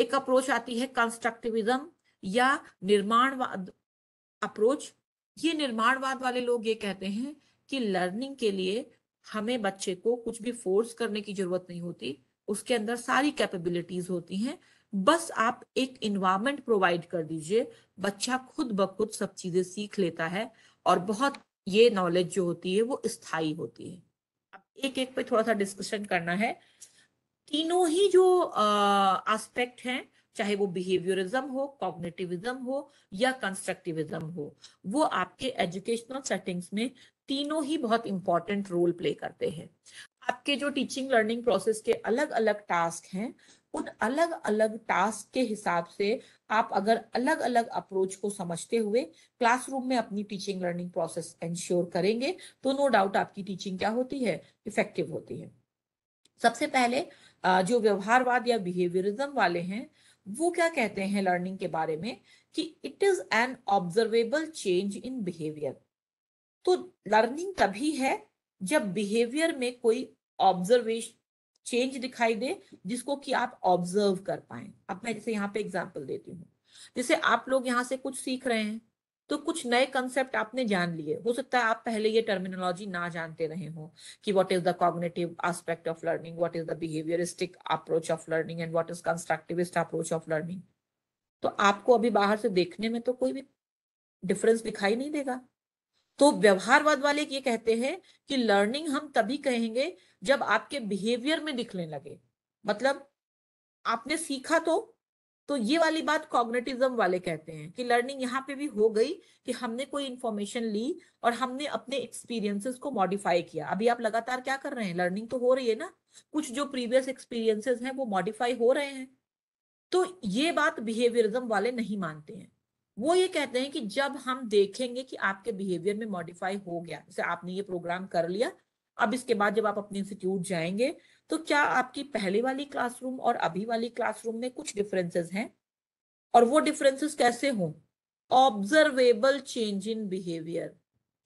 एक अप्रोच आती है कंस्ट्रक्टिविज्म या निर्माणवाद अप्रोच ये निर्माणवाद वाले लोग ये कहते हैं कि लर्निंग के लिए हमें बच्चे को कुछ भी फोर्स करने की जरूरत नहीं होती उसके अंदर सारी कैपेबिलिटीज होती हैं बस आप एक इन्वायरमेंट प्रोवाइड कर दीजिए बच्चा खुद ब खुद सब चीजें सीख लेता है और बहुत ये नॉलेज जो होती है वो स्थायी होती है अब एक एक पे थोड़ा सा डिस्कशन करना है तीनों ही जो आस्पेक्ट हैं चाहे वो बिहेवियरिज्म हो कॉग्निटिविज्म हो या कंस्ट्रक्टिविज्म हो वो आपके एजुकेशनल सेटिंग्स में तीनों ही बहुत इंपॉर्टेंट रोल प्ले करते हैं आपके जो टीचिंग लर्निंग प्रोसेस के अलग अलग टास्क हैं उन अलग अलग टास्क के हिसाब से आप अगर अलग अलग अप्रोच को समझते हुए क्लासरूम में अपनी टीचिंग लर्निंग प्रोसेस एंश्योर करेंगे तो नो डाउट आपकी टीचिंग क्या होती है इफेक्टिव होती है सबसे पहले जो व्यवहारवाद या बिहेवियरिज्म वाले हैं वो क्या कहते हैं लर्निंग के बारे में कि it is an observable change in behaviour तो लर्निंग तभी है जब बिहेवियर में कोई ऑब्जर्वेशन चेंज दिखाई दे जिसको कि आप ऑब्जर्व कर पाए अब मैं जैसे यहाँ पे एग्जाम्पल देती हूँ जैसे आप लोग यहाँ से कुछ सीख रहे हैं तो कुछ नए कंसेप्ट आपने जान लिए हो सकता है आप पहले ये टर्मिनोलॉजी ना जानते रहे हो कि what is the cognitive aspect of learning what is the behaviouristic approach of learning and what is constructivist approach of learning तो आपको अभी बाहर से देखने में तो कोई भी डिफरेंस दिखाई नहीं देगा तो व्यवहारवाद वाले ये कहते हैं कि लर्निंग हम तभी कहेंगे जब आपके बिहेवियर में दिखने लगे मतलब आपने सीखा तो तो ये वाली बात कॉग्नेटिज्म वाले कहते हैं कि लर्निंग यहाँ पे भी हो गई कि हमने कोई इंफॉर्मेशन ली और हमने अपने एक्सपीरियंसेस को मॉडिफाई किया अभी आप लगातार क्या कर रहे हैं लर्निंग तो हो रही है ना कुछ जो प्रीवियस एक्सपीरियंसेस हैं वो मॉडिफाई हो रहे हैं तो ये बात बिहेवियरिज्म वाले नहीं मानते हैं वो ये कहते हैं कि जब हम देखेंगे कि आपके बिहेवियर में मॉडिफाई हो गया जैसे आपने ये प्रोग्राम कर लिया अब इसके बाद जब आप अपने इंस्टीट्यूट जाएंगे तो क्या आपकी पहले वाली क्लासरूम और अभी वाली क्लासरूम में कुछ डिफरेंसेस हैं और वो डिफरेंसेस कैसे हों ऑब्जर्वेबल चेंज इन बिहेवियर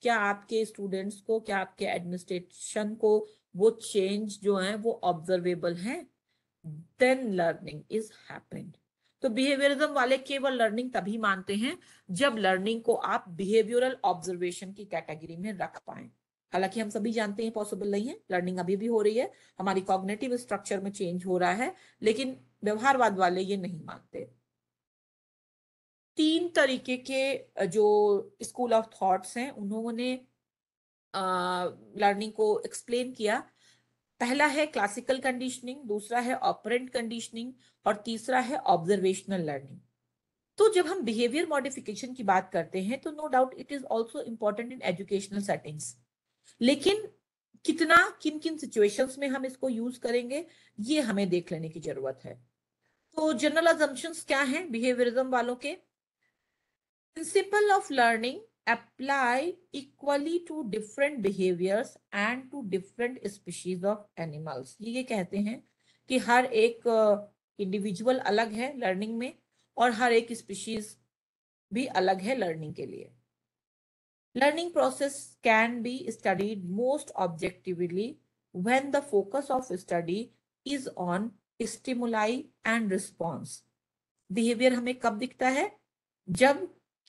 क्या आपके स्टूडेंट्स को क्या आपके एडमिनिस्ट्रेशन को वो चेंज जो है वो ऑब्जर्वेबल है देन लर्निंग इज हैपेंड तो बिहेवियरिज्म वाले केवल लर्निंग तभी मानते हैं जब लर्निंग को आप बिहेवियरल ऑब्जर्वेशन की कैटेगरी में रख पाए हालांकि हम सभी जानते हैं पॉसिबल नहीं है लर्निंग अभी भी हो रही है हमारी कॉग्नेटिव स्ट्रक्चर में चेंज हो रहा है लेकिन व्यवहारवाद वाले ये नहीं मानते तीन तरीके के जो स्कूल ऑफ थॉट्स हैं उन्होंने लर्निंग को एक्सप्लेन किया पहला है क्लासिकल कंडीशनिंग दूसरा है ऑपरेंट कंडीशनिंग और तीसरा है ऑब्जर्वेशनल लर्निंग तो जब हम बिहेवियर मॉडिफिकेशन की बात करते हैं तो no doubt it is also important in educational settings लेकिन कितना किन किन सिचुएशंस में हम इसको यूज करेंगे ये हमें देख लेने की जरूरत है तो जनरल अजम्पन्स क्या हैं बिहेवियरिज्म वालों के principle of learning apply equally to different behaviours and to different species of animals ये कहते हैं कि हर एक इंडिविजुअल uh, अलग है लर्निंग में और हर एक स्पीशीज भी अलग है लर्निंग के लिए Learning process can be studied most objectively when the focus of study is on stimuli and response. Behaviour हमें कब दिखता है जब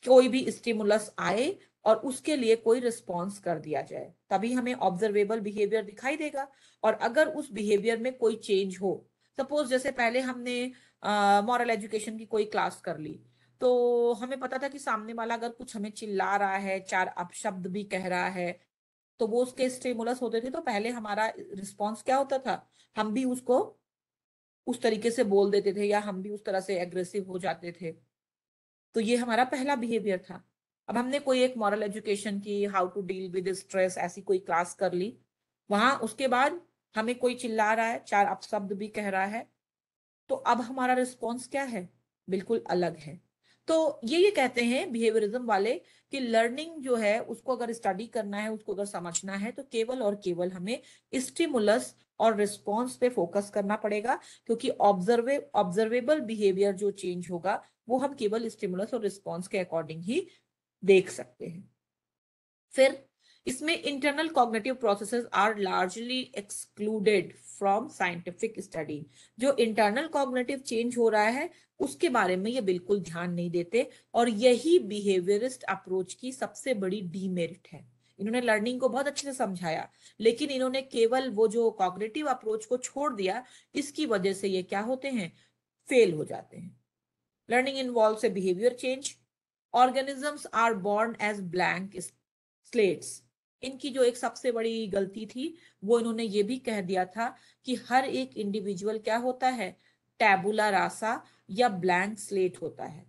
कोई भी स्टिमुलस आए और उसके लिए कोई रिस्पॉन्स कर दिया जाए तभी हमें ऑब्जर्वेबल बिहेवियर दिखाई देगा और अगर उस बिहेवियर में कोई चेंज हो सपोज जैसे पहले हमने मॉरल uh, एजुकेशन की कोई क्लास कर ली तो हमें पता था कि सामने वाला अगर कुछ हमें चिल्ला रहा है चार अपशब्द भी कह रहा है तो वो उसके स्टेमुलस होते थे तो पहले हमारा रिस्पॉन्स क्या होता था हम भी उसको उस तरीके से बोल देते थे या हम भी उस तरह से एग्रेसिव हो जाते थे तो ये हमारा पहला बिहेवियर था अब हमने कोई एक मॉरल एजुकेशन की how to deal with stress ऐसी कोई क्लास कर ली वहां उसके बाद हमें कोई चिल्ला रहा है चार अपशब्द भी कह रहा है तो अब हमारा रिस्पॉन्स क्या है बिल्कुल अलग है तो ये ये कहते हैं बिहेवियरिज्म वाले कि लर्निंग जो है उसको अगर स्टडी करना है उसको अगर समझना है तो केवल और केवल हमें स्टिमुलस और रिस्पॉन्स पे फोकस करना पड़ेगा क्योंकि ऑब्जर्वे ऑब्जर्वेबल बिहेवियर जो चेंज होगा वो हम केवल स्टिमुलस और रिस्पॉन्स के अकॉर्डिंग ही देख सकते हैं फिर इसमें internal cognitive processes are largely excluded from scientific study जो इंटरनल कॉग्नेटिव चेंज हो रहा है उसके बारे में ये बिल्कुल ध्यान नहीं देते और यही बिहेवियरिस्ट अप्रोच की सबसे बड़ी डीमेरिट है इन्होंने लर्निंग को बहुत अच्छे से समझाया लेकिन इन्होंने केवल वो जो कॉग्नेटिव अप्रोच को छोड़ दिया इसकी वजह से ये क्या होते हैं फेल हो जाते हैं learning involve a behaviour change organisms are born as blank slates इनकी जो एक सबसे बड़ी गलती थी वो इन्होंने ये भी कह दिया था कि हर एक इंडिविजुअल क्या होता है टैबुला रासा या ब्लैंक स्लेट होता है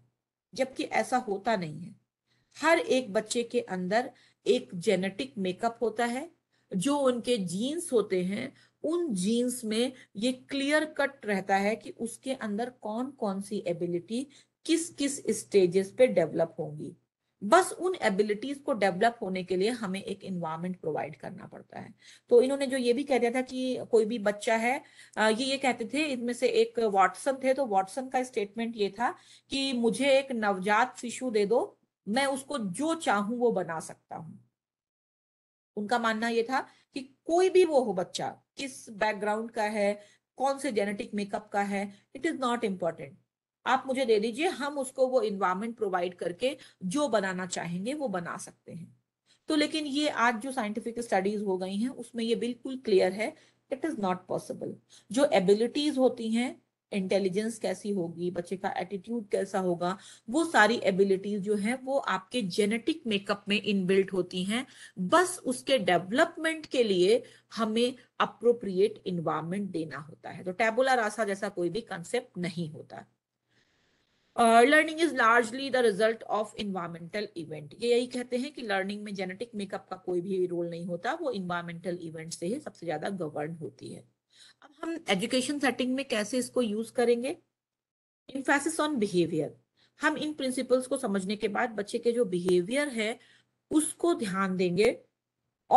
जबकि ऐसा होता नहीं है हर एक बच्चे के अंदर एक जेनेटिक मेकअप होता है जो उनके जीन्स होते हैं उन जीन्स में ये क्लियर कट रहता है कि उसके अंदर कौन कौन सी एबिलिटी किस किस स्टेजेस पे डेवलप होंगी बस उन एबिलिटीज को डेवलप होने के लिए हमें एक इन्वायरमेंट प्रोवाइड करना पड़ता है तो इन्होंने जो ये भी कह दिया था कि कोई भी बच्चा है ये ये कहते थे इनमें से एक वॉटसन थे तो वॉटसन का स्टेटमेंट ये था कि मुझे एक नवजात शिशु दे दो मैं उसको जो चाहूं वो बना सकता हूं उनका मानना यह था कि कोई भी वो हो बच्चा किस बैकग्राउंड का है कौन से जेनेटिक मेकअप का है इट इज नॉट इम्पॉर्टेंट आप मुझे दे दीजिए हम उसको वो इन्वायरमेंट प्रोवाइड करके जो बनाना चाहेंगे वो बना सकते हैं तो लेकिन ये आज जो साइंटिफिक स्टडीज हो गई हैं उसमें ये बिल्कुल क्लियर है इट इज नॉट पॉसिबल जो एबिलिटीज होती हैं इंटेलिजेंस कैसी होगी बच्चे का एटीट्यूड कैसा होगा वो सारी एबिलिटीज जो है वो आपके जेनेटिक मेकअप में इनबिल्ट होती हैं बस उसके डेवलपमेंट के लिए हमें अप्रोप्रिएट इन्वायरमेंट देना होता है तो टेबुलर रासा जैसा कोई भी कंसेप्ट नहीं होता learning is largely the result of environmental event ये यही कहते हैं कि लर्निंग में जेनेटिक मेकअप का कोई भी रोल नहीं होता वो इन्वायरमेंटल इवेंट से ही सबसे ज्यादा गवर्न होती है अब हम एजुकेशन सेटिंग में कैसे इसको यूज करेंगे इन्फेसिस ऑन बिहेवियर हम इन प्रिंसिपल्स को समझने के बाद बच्चे के जो बिहेवियर है उसको ध्यान देंगे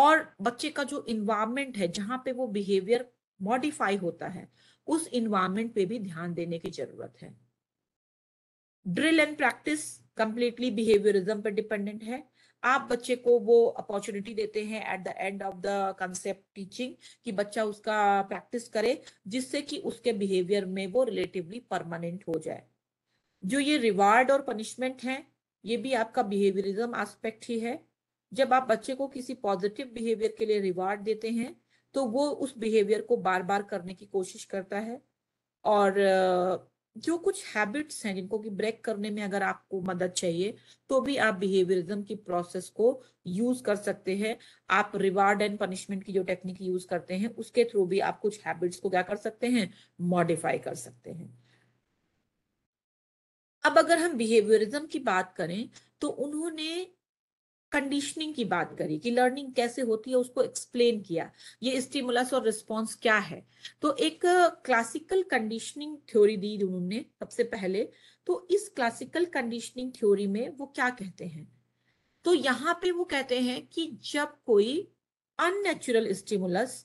और बच्चे का जो इन्वायरमेंट है जहाँ पे वो बिहेवियर मॉडिफाई होता है उस इन्वायरमेंट पे भी ध्यान देने की जरूरत है drill and practice completely behaviourism पर डिपेंडेंट है आप बच्चे को वो अपॉर्चुनिटी देते हैं at the end of the concept teaching कि बच्चा उसका प्रैक्टिस करे जिससे कि उसके बिहेवियर में वो रिलेटिवली परमानेंट हो जाए जो ये रिवार्ड और पनिशमेंट है ये भी आपका बिहेवियरिज्म एस्पेक्ट ही है जब आप बच्चे को किसी पॉजिटिव बिहेवियर के लिए रिवार्ड देते हैं तो वो उस बिहेवियर को बार बार करने की कोशिश करता है और जो कुछ हैबिट्स हैं जिनको कि ब्रेक करने में अगर आपको मदद चाहिए तो भी आप बिहेवियरिज्म की प्रोसेस को यूज कर सकते हैं आप रिवार्ड एंड पनिशमेंट की जो टेक्निक यूज करते हैं उसके थ्रू भी आप कुछ हैबिट्स को क्या कर सकते हैं मॉडिफाई कर सकते हैं अब अगर हम बिहेवियरिज्म की बात करें तो उन्होंने कंडीशनिंग की बात करी कि लर्निंग कैसे होती है उसको एक्सप्लेन किया ये स्टिमुलस और रिस्पॉन्स क्या है तो एक क्लासिकल कंडीशनिंग थ्योरी दी उन्होंने सबसे पहले तो इस क्लासिकल कंडीशनिंग थ्योरी में वो क्या कहते हैं तो यहाँ पे वो कहते हैं कि जब कोई अननेचुरल स्टिमुलस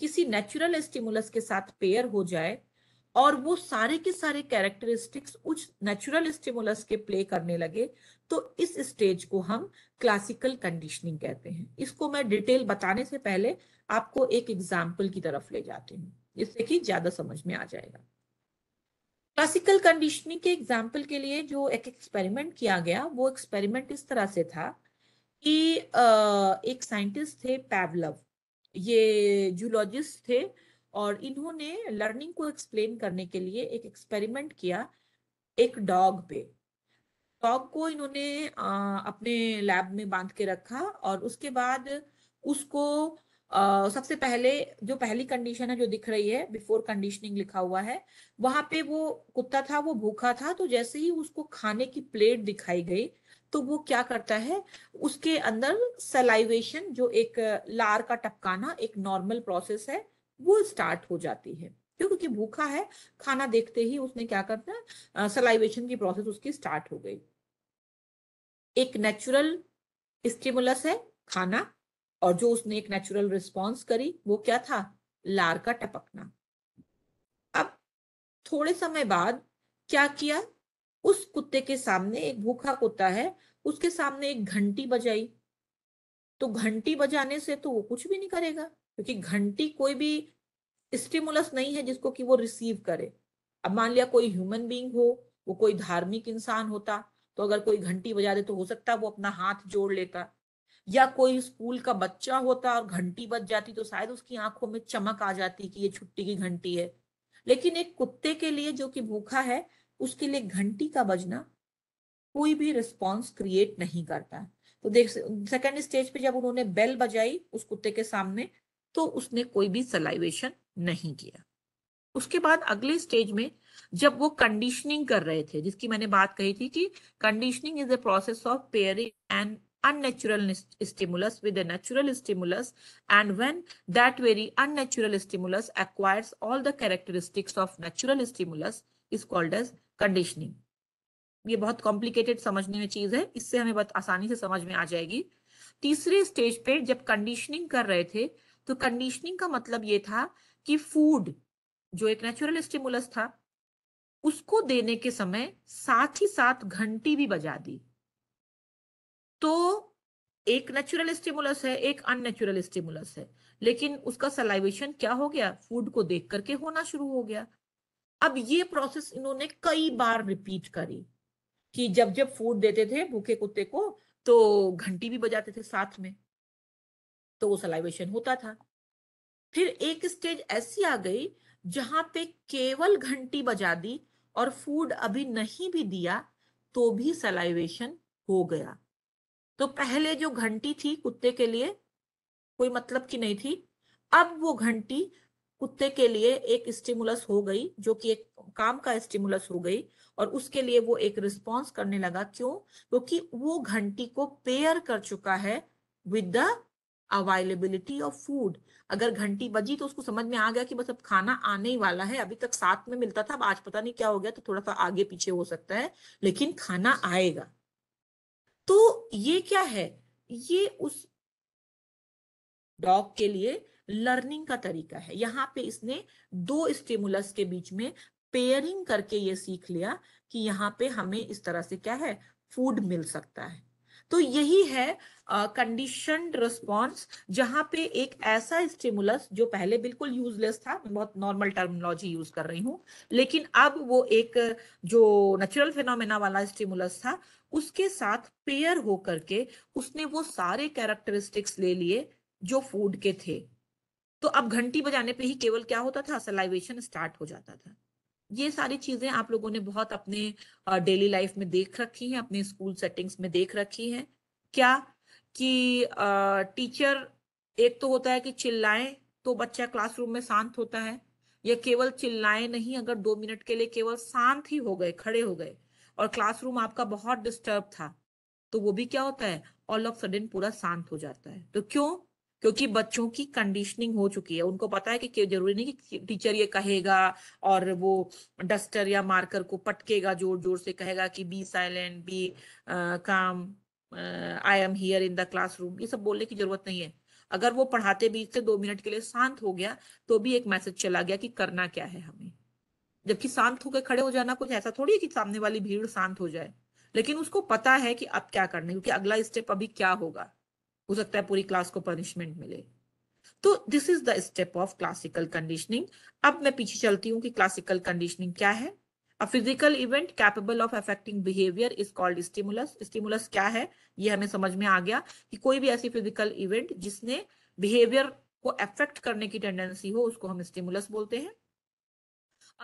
किसी नेचुरल स्टिमुलस के साथ पेयर हो जाए और वो सारे के सारे कैरेक्टरिस्टिक्स उस नेचुरल स्टिमुलस के प्ले करने लगे तो इस स्टेज को हम क्लासिकल कंडीशनिंग कहते हैं इसको मैं डिटेल बताने से पहले आपको एक एग्जाम्पल की तरफ ले जाती हूँ जिससे कि ज्यादा समझ में आ जाएगा क्लासिकल कंडीशनिंग के एग्जाम्पल के लिए जो एक एक्सपेरिमेंट किया गया वो एक्सपेरिमेंट इस तरह से था कि एक साइंटिस्ट थे पैवलव ये जूलॉजिस्ट थे और इन्होंने लर्निंग को एक्सप्लेन करने के लिए एक एक्सपेरिमेंट किया एक डॉग पे डॉग को इन्होंने अपने लैब में बांध के रखा और उसके बाद उसको सबसे पहले जो पहली कंडीशन है जो दिख रही है बिफोर कंडीशनिंग लिखा हुआ है वहां पे वो कुत्ता था वो भूखा था तो जैसे ही उसको खाने की प्लेट दिखाई गई तो वो क्या करता है उसके अंदर सलाइवेशन जो एक लार का टपकाना एक नॉर्मल प्रोसेस है वो स्टार्ट हो जाती है क्यों क्योंकि भूखा है खाना देखते ही उसने क्या करना है सलाइवेशन की प्रोसेस उसकी स्टार्ट हो गई एक नेचुरल स्टिमुलस है खाना और जो उसने एक नेचुरल रिस्पॉन्स करी वो क्या था लार का टपकना अब थोड़े समय बाद क्या किया उस कुत्ते के सामने एक भूखा कुत्ता है उसके सामने एक घंटी बजाई तो घंटी बजाने से तो वो कुछ भी नहीं करेगा क्योंकि घंटी कोई भी स्टिमुलस नहीं है जिसको कि वो रिसीव करे अब मान लिया कोई ह्यूमन बींग हो वो कोई धार्मिक इंसान होता तो अगर कोई घंटी बजा दे तो हो सकता है वो अपना हाथ जोड़ लेता या कोई स्कूल का बच्चा होता और घंटी बज जाती तो शायद उसकी आंखों में चमक आ जाती कि ये छुट्टी की घंटी है लेकिन एक कुत्ते के लिए जो कि भूखा है उसके लिए घंटी का बजना कोई भी रिस्पॉन्स क्रिएट नहीं करता तो देख सेकेंड स्टेज पे जब उन्होंने बेल बजाई उस कुत्ते के सामने तो उसने कोई भी सलाइवेशन नहीं किया उसके बाद अगले स्टेज में जब वो कंडीशनिंग कर रहे थे जिसकी मैंने बात कही थी कि conditioning is a process of pairing and unnatural stimulus with natural stimulus and when that very unnatural stimulus acquires all the characteristics of natural stimulus is called as conditioning ये बहुत कॉम्प्लिकेटेड समझने में चीज है इससे हमें बहुत आसानी से समझ में आ जाएगी तीसरे स्टेज पे जब कंडीशनिंग कर रहे थे तो कंडीशनिंग का मतलब ये था कि फूड जो एक नेचुरल स्टिमुलस था उसको देने के समय साथ ही साथ घंटी भी बजा दी तो एक नेचुरल स्टिमुलस है एक अननेचुरल स्टिमुलस है लेकिन उसका सलाइवेशन क्या हो गया फूड को देख करके होना शुरू हो गया अब ये प्रोसेस इन्होंने कई बार रिपीट करी कि जब जब फूड देते थे भूखे कुत्ते को तो घंटी भी बजाते थे साथ में तो वो सलाइवेशन होता था फिर एक स्टेज ऐसी आ गई जहां पे केवल घंटी बजा दी और फूड अभी नहीं भी दिया तो भी सलाइवेशन हो गया तो पहले जो घंटी थी कुत्ते के लिए कोई मतलब की नहीं थी अब वो घंटी कुत्ते के लिए एक स्टिमुलस हो गई जो कि एक काम का स्टिमुलस हो गई और उसके लिए वो एक रिस्पॉन्स करने लगा क्यों क्योंकि तो वो घंटी को पेयर कर चुका है with the availability of food अगर घंटी बजी तो उसको समझ में आ गया कि बस अब खाना आने ही वाला है अभी तक साथ में मिलता था अब आज पता नहीं क्या हो गया तो थोड़ा सा आगे पीछे हो सकता है लेकिन खाना आएगा तो ये क्या है ये उस डॉग के लिए लर्निंग का तरीका है यहाँ पे इसने दो स्टिमुलस के बीच में पेयरिंग करके ये सीख लिया कि यहाँ पे हमें इस तरह से क्या है फूड मिल सकता है तो यही है कंडीशन uh, रिस्पॉन्स जहां पे एक ऐसा स्टिमुलस जो पहले बिल्कुल यूजलेस था मैं बहुत नॉर्मल टर्मिनोलॉजी यूज कर रही हूँ लेकिन अब वो एक जो नेचुरल फिनोमेना वाला स्टिमुलस था उसके साथ पेयर हो करके उसने वो सारे कैरेक्टरिस्टिक्स ले लिए जो फूड के थे तो अब घंटी बजाने पे ही केवल क्या होता था सलाइवेशन स्टार्ट हो जाता था ये सारी चीजें आप लोगों ने बहुत अपने डेली लाइफ में देख रखी हैं अपने स्कूल सेटिंग्स में देख रखी हैं क्या कि टीचर एक तो होता है कि चिल्लाएं तो बच्चा क्लासरूम में शांत होता है या केवल चिल्लाएं नहीं अगर दो मिनट के लिए केवल शांत ही हो गए खड़े हो गए और क्लासरूम आपका बहुत डिस्टर्ब था तो वो भी क्या होता है ऑल ऑफ सडन पूरा शांत हो जाता है तो क्यों क्योंकि बच्चों की कंडीशनिंग हो चुकी है उनको पता है कि जरूरी नहीं कि टीचर ये कहेगा और वो डस्टर या मार्कर को पटकेगा जोर जोर से कहेगा कि B silent be calm I am here in the classroom ये सब बोलने की जरूरत नहीं है अगर वो पढ़ाते बीच से दो मिनट के लिए शांत हो गया तो भी एक मैसेज चला गया कि करना क्या है हमें जबकि शांत होकर खड़े हो जाना कुछ ऐसा थोड़ी है कि सामने वाली भीड़ शांत हो जाए लेकिन उसको पता है कि अब क्या करना है क्योंकि अगला स्टेप अभी क्या होगा हो सकता है पूरी क्लास को पनिशमेंट मिले तो this is the step of classical conditioning अब मैं पीछे चलती हूँ कि क्लासिकल कंडीशनिंग क्या है a physical event capable of affecting behaviour is called stimulus stimulus क्या है ये हमें समझ में आ गया कि कोई भी ऐसी फिजिकल इवेंट जिसने बिहेवियर को अफेक्ट करने की टेंडेंसी हो उसको हम स्टिमुलस बोलते हैं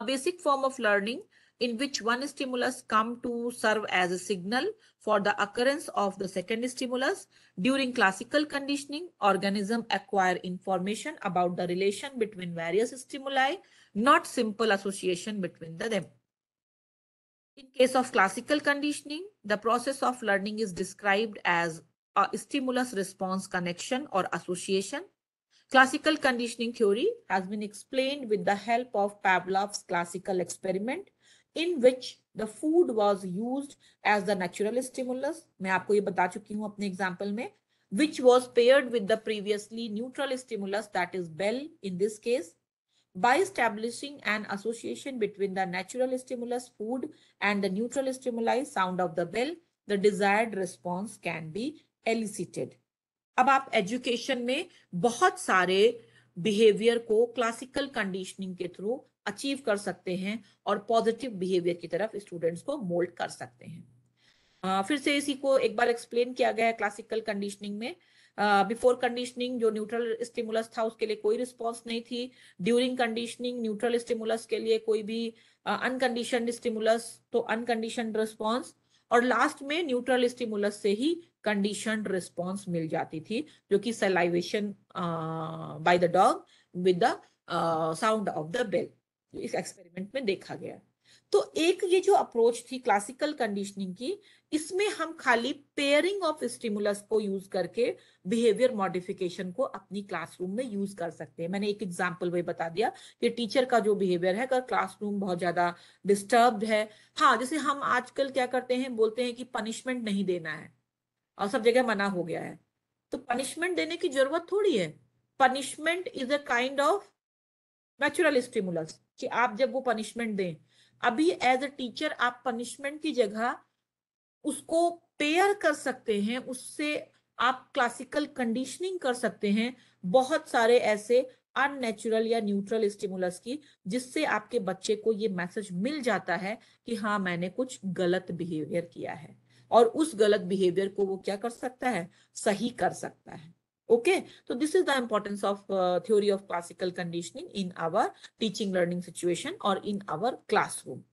a basic form of learning in which one stimulus come to serve as a signal for the occurrence of the second stimulus. During classical conditioning, organism acquire information about the relation between various stimuli, not simple association between the them. In case of classical conditioning, the process of learning is described as a stimulus response connection or association. Classical conditioning theory has been explained with the help of Pavlov's classical experiment in which the food was use as the natural stimulus मैं आपको ये बता चुकी हूँ अपने example में which was paired with the previously neutral stimulus that is bell in this case by establishing an association between the natural stimulus food and the neutral stimuli sound of the bell the desired response can be elicited अब आप education में बहुत सारे behavior को classical conditioning के through achieve कर सकते हैं और पॉजिटिव बिहेवियर की तरफ स्टूडेंट्स को मोल्ड कर सकते हैं आ, फिर से इसी को एक बार एक्सप्लेन किया गया है क्लासिकल कंडीशनिंग में बिफोर uh, कंडीशनिंग जो न्यूट्रल स्टिमुलस था उसके लिए कोई रिस्पांस नहीं थी ड्यूरिंग कंडीशनिंग न्यूट्रल स्टिमुलस के लिए कोई भी अनकंडीशन स्टिमुलस तो अनकंडीशन रिस्पॉन्स और लास्ट में न्यूट्रल स्टिमुलस से ही कंडीशन रिस्पॉन्स मिल जाती थी जो कि salivation by the dog with the sound of the belt जो इस एक्सपेरिमेंट में देखा गया तो एक ये जो अप्रोच थी क्लासिकल कंडीशनिंग की इसमें हम खाली पेयरिंग ऑफ स्टिमुलस को यूज करके बिहेवियर मॉडिफिकेशन को अपनी क्लासरूम में यूज कर सकते हैं मैंने एक एग्जांपल वही बता दिया कि टीचर का जो बिहेवियर है अगर क्लासरूम बहुत ज्यादा डिस्टर्ब है हाँ जैसे हम आजकल क्या करते हैं बोलते हैं कि पनिशमेंट नहीं देना है और सब जगह मना हो गया है तो पनिशमेंट देने की जरूरत थोड़ी है punishment is a kind of natural stimulus कि आप जब वो पनिशमेंट दें अभी एज अ टीचर आप पनिशमेंट की जगह उसको पेयर कर सकते हैं उससे आप क्लासिकल कंडीशनिंग कर सकते हैं बहुत सारे ऐसे अननेचुरल या न्यूट्रल स्टिमुलस की जिससे आपके बच्चे को ये मैसेज मिल जाता है कि हाँ मैंने कुछ गलत बिहेवियर किया है और उस गलत बिहेवियर को वो क्या कर सकता है सही कर सकता है okay so this is the importance of uh, theory of classical conditioning in our teaching learning situation or in our classroom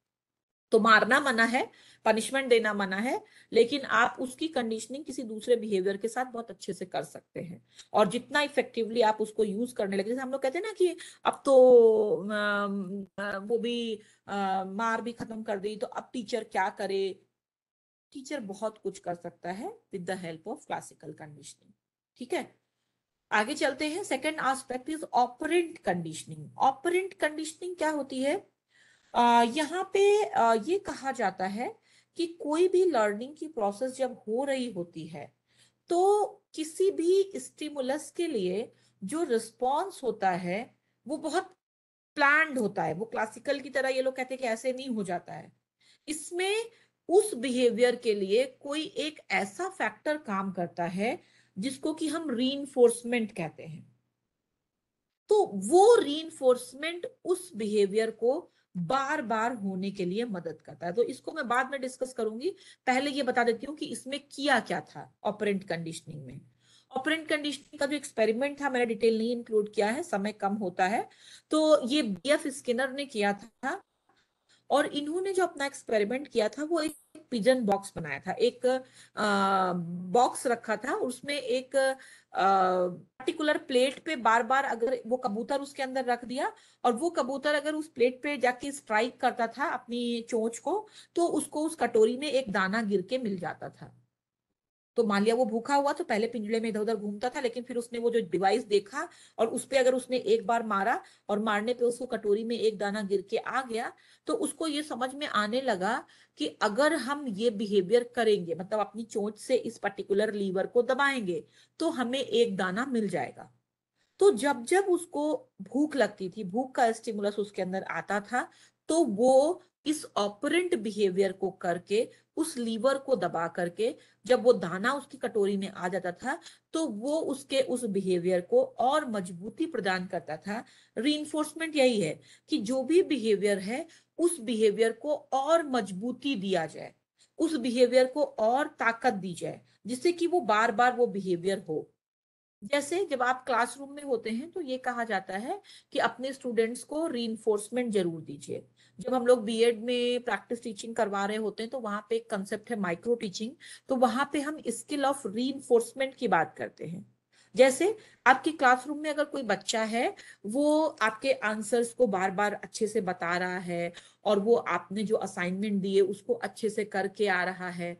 तो मारना मना है पनिशमेंट देना मना है लेकिन आप उसकी कंडीशनिंग किसी दूसरे बिहेवियर के साथ बहुत अच्छे से कर सकते हैं और जितना इफेक्टिवली आप उसको यूज करने लगे जैसे हम लोग कहते हैं ना कि अब तो वो भी मार भी खत्म कर दी तो अब टीचर क्या करे टीचर बहुत कुछ कर सकता है with the help of classical conditioning ठीक है आगे चलते हैं second aspect is operant conditioning operant conditioning क्या होती है आ, यहाँ पे आ, ये कहा जाता है कि कोई भी लर्निंग की प्रोसेस जब हो रही होती है तो किसी भी स्टिमुलस के लिए जो रिस्पॉन्स होता है वो बहुत प्लान होता है वो क्लासिकल की तरह ये लोग कहते हैं कि ऐसे नहीं हो जाता है इसमें उस बिहेवियर के लिए कोई एक ऐसा फैक्टर काम करता है जिसको कि हम री कहते हैं तो वो री उस बिहेवियर को बार बार होने के लिए मदद करता है तो इसको मैं बाद में डिस्कस करूंगी पहले ये बता देती हूँ कि इसमें किया क्या था ऑपरेंट कंडीशनिंग में ऑपरेंट कंडीशनिंग का जो एक्सपेरिमेंट था मैंने डिटेल नहीं इंक्लूड किया है समय कम होता है तो ये बी एफ स्किनर ने किया था और इन्होंने जो अपना एक्सपेरिमेंट किया था वो एक पिजन बॉक्स बनाया था एक बॉक्स रखा था उसमें एक पर्टिकुलर प्लेट पे बार बार अगर वो कबूतर उसके अंदर रख दिया और वो कबूतर अगर उस प्लेट पे जाके स्ट्राइक करता था अपनी चोंच को तो उसको उस कटोरी में एक दाना गिर के मिल जाता था तो मान लिया वो भूखा हुआ तो पहले पिंजड़े में इधर उधर घूमता था लेकिन फिर उसने वो जो डिवाइस देखा और उस पर अगर उसने एक बार मारा और मारने पे उसको कटोरी में एक दाना गिर के आ गया तो उसको ये समझ में आने लगा कि अगर हम ये बिहेवियर करेंगे मतलब अपनी चोट से इस पर्टिकुलर लीवर को दबाएंगे तो हमें एक दाना मिल जाएगा तो जब जब उसको भूख लगती थी भूख का स्टिमुलस उसके अंदर आता था तो वो इस ऑपरेंट बिहेवियर को करके उस लीवर को दबा करके जब वो दाना उसकी कटोरी में आ जाता था तो वो उसके उस बिहेवियर को और मजबूती प्रदान करता था री यही है कि जो भी बिहेवियर है उस बिहेवियर को और मजबूती दिया जाए उस बिहेवियर को और ताकत दी जाए जिससे कि वो बार बार वो बिहेवियर हो जैसे जब आप क्लासरूम में होते हैं तो ये कहा जाता है कि अपने स्टूडेंट्स को री जरूर दीजिए जब हम लोग बीएड में प्रैक्टिस टीचिंग करवा रहे होते हैं तो वहां पे एक कंसेप्ट है माइक्रो टीचिंग तो वहां पे हम स्किल ऑफ री की बात करते हैं जैसे आपके क्लासरूम में अगर कोई बच्चा है वो आपके आंसर्स को बार बार अच्छे से बता रहा है और वो आपने जो असाइनमेंट दिए उसको अच्छे से करके आ रहा है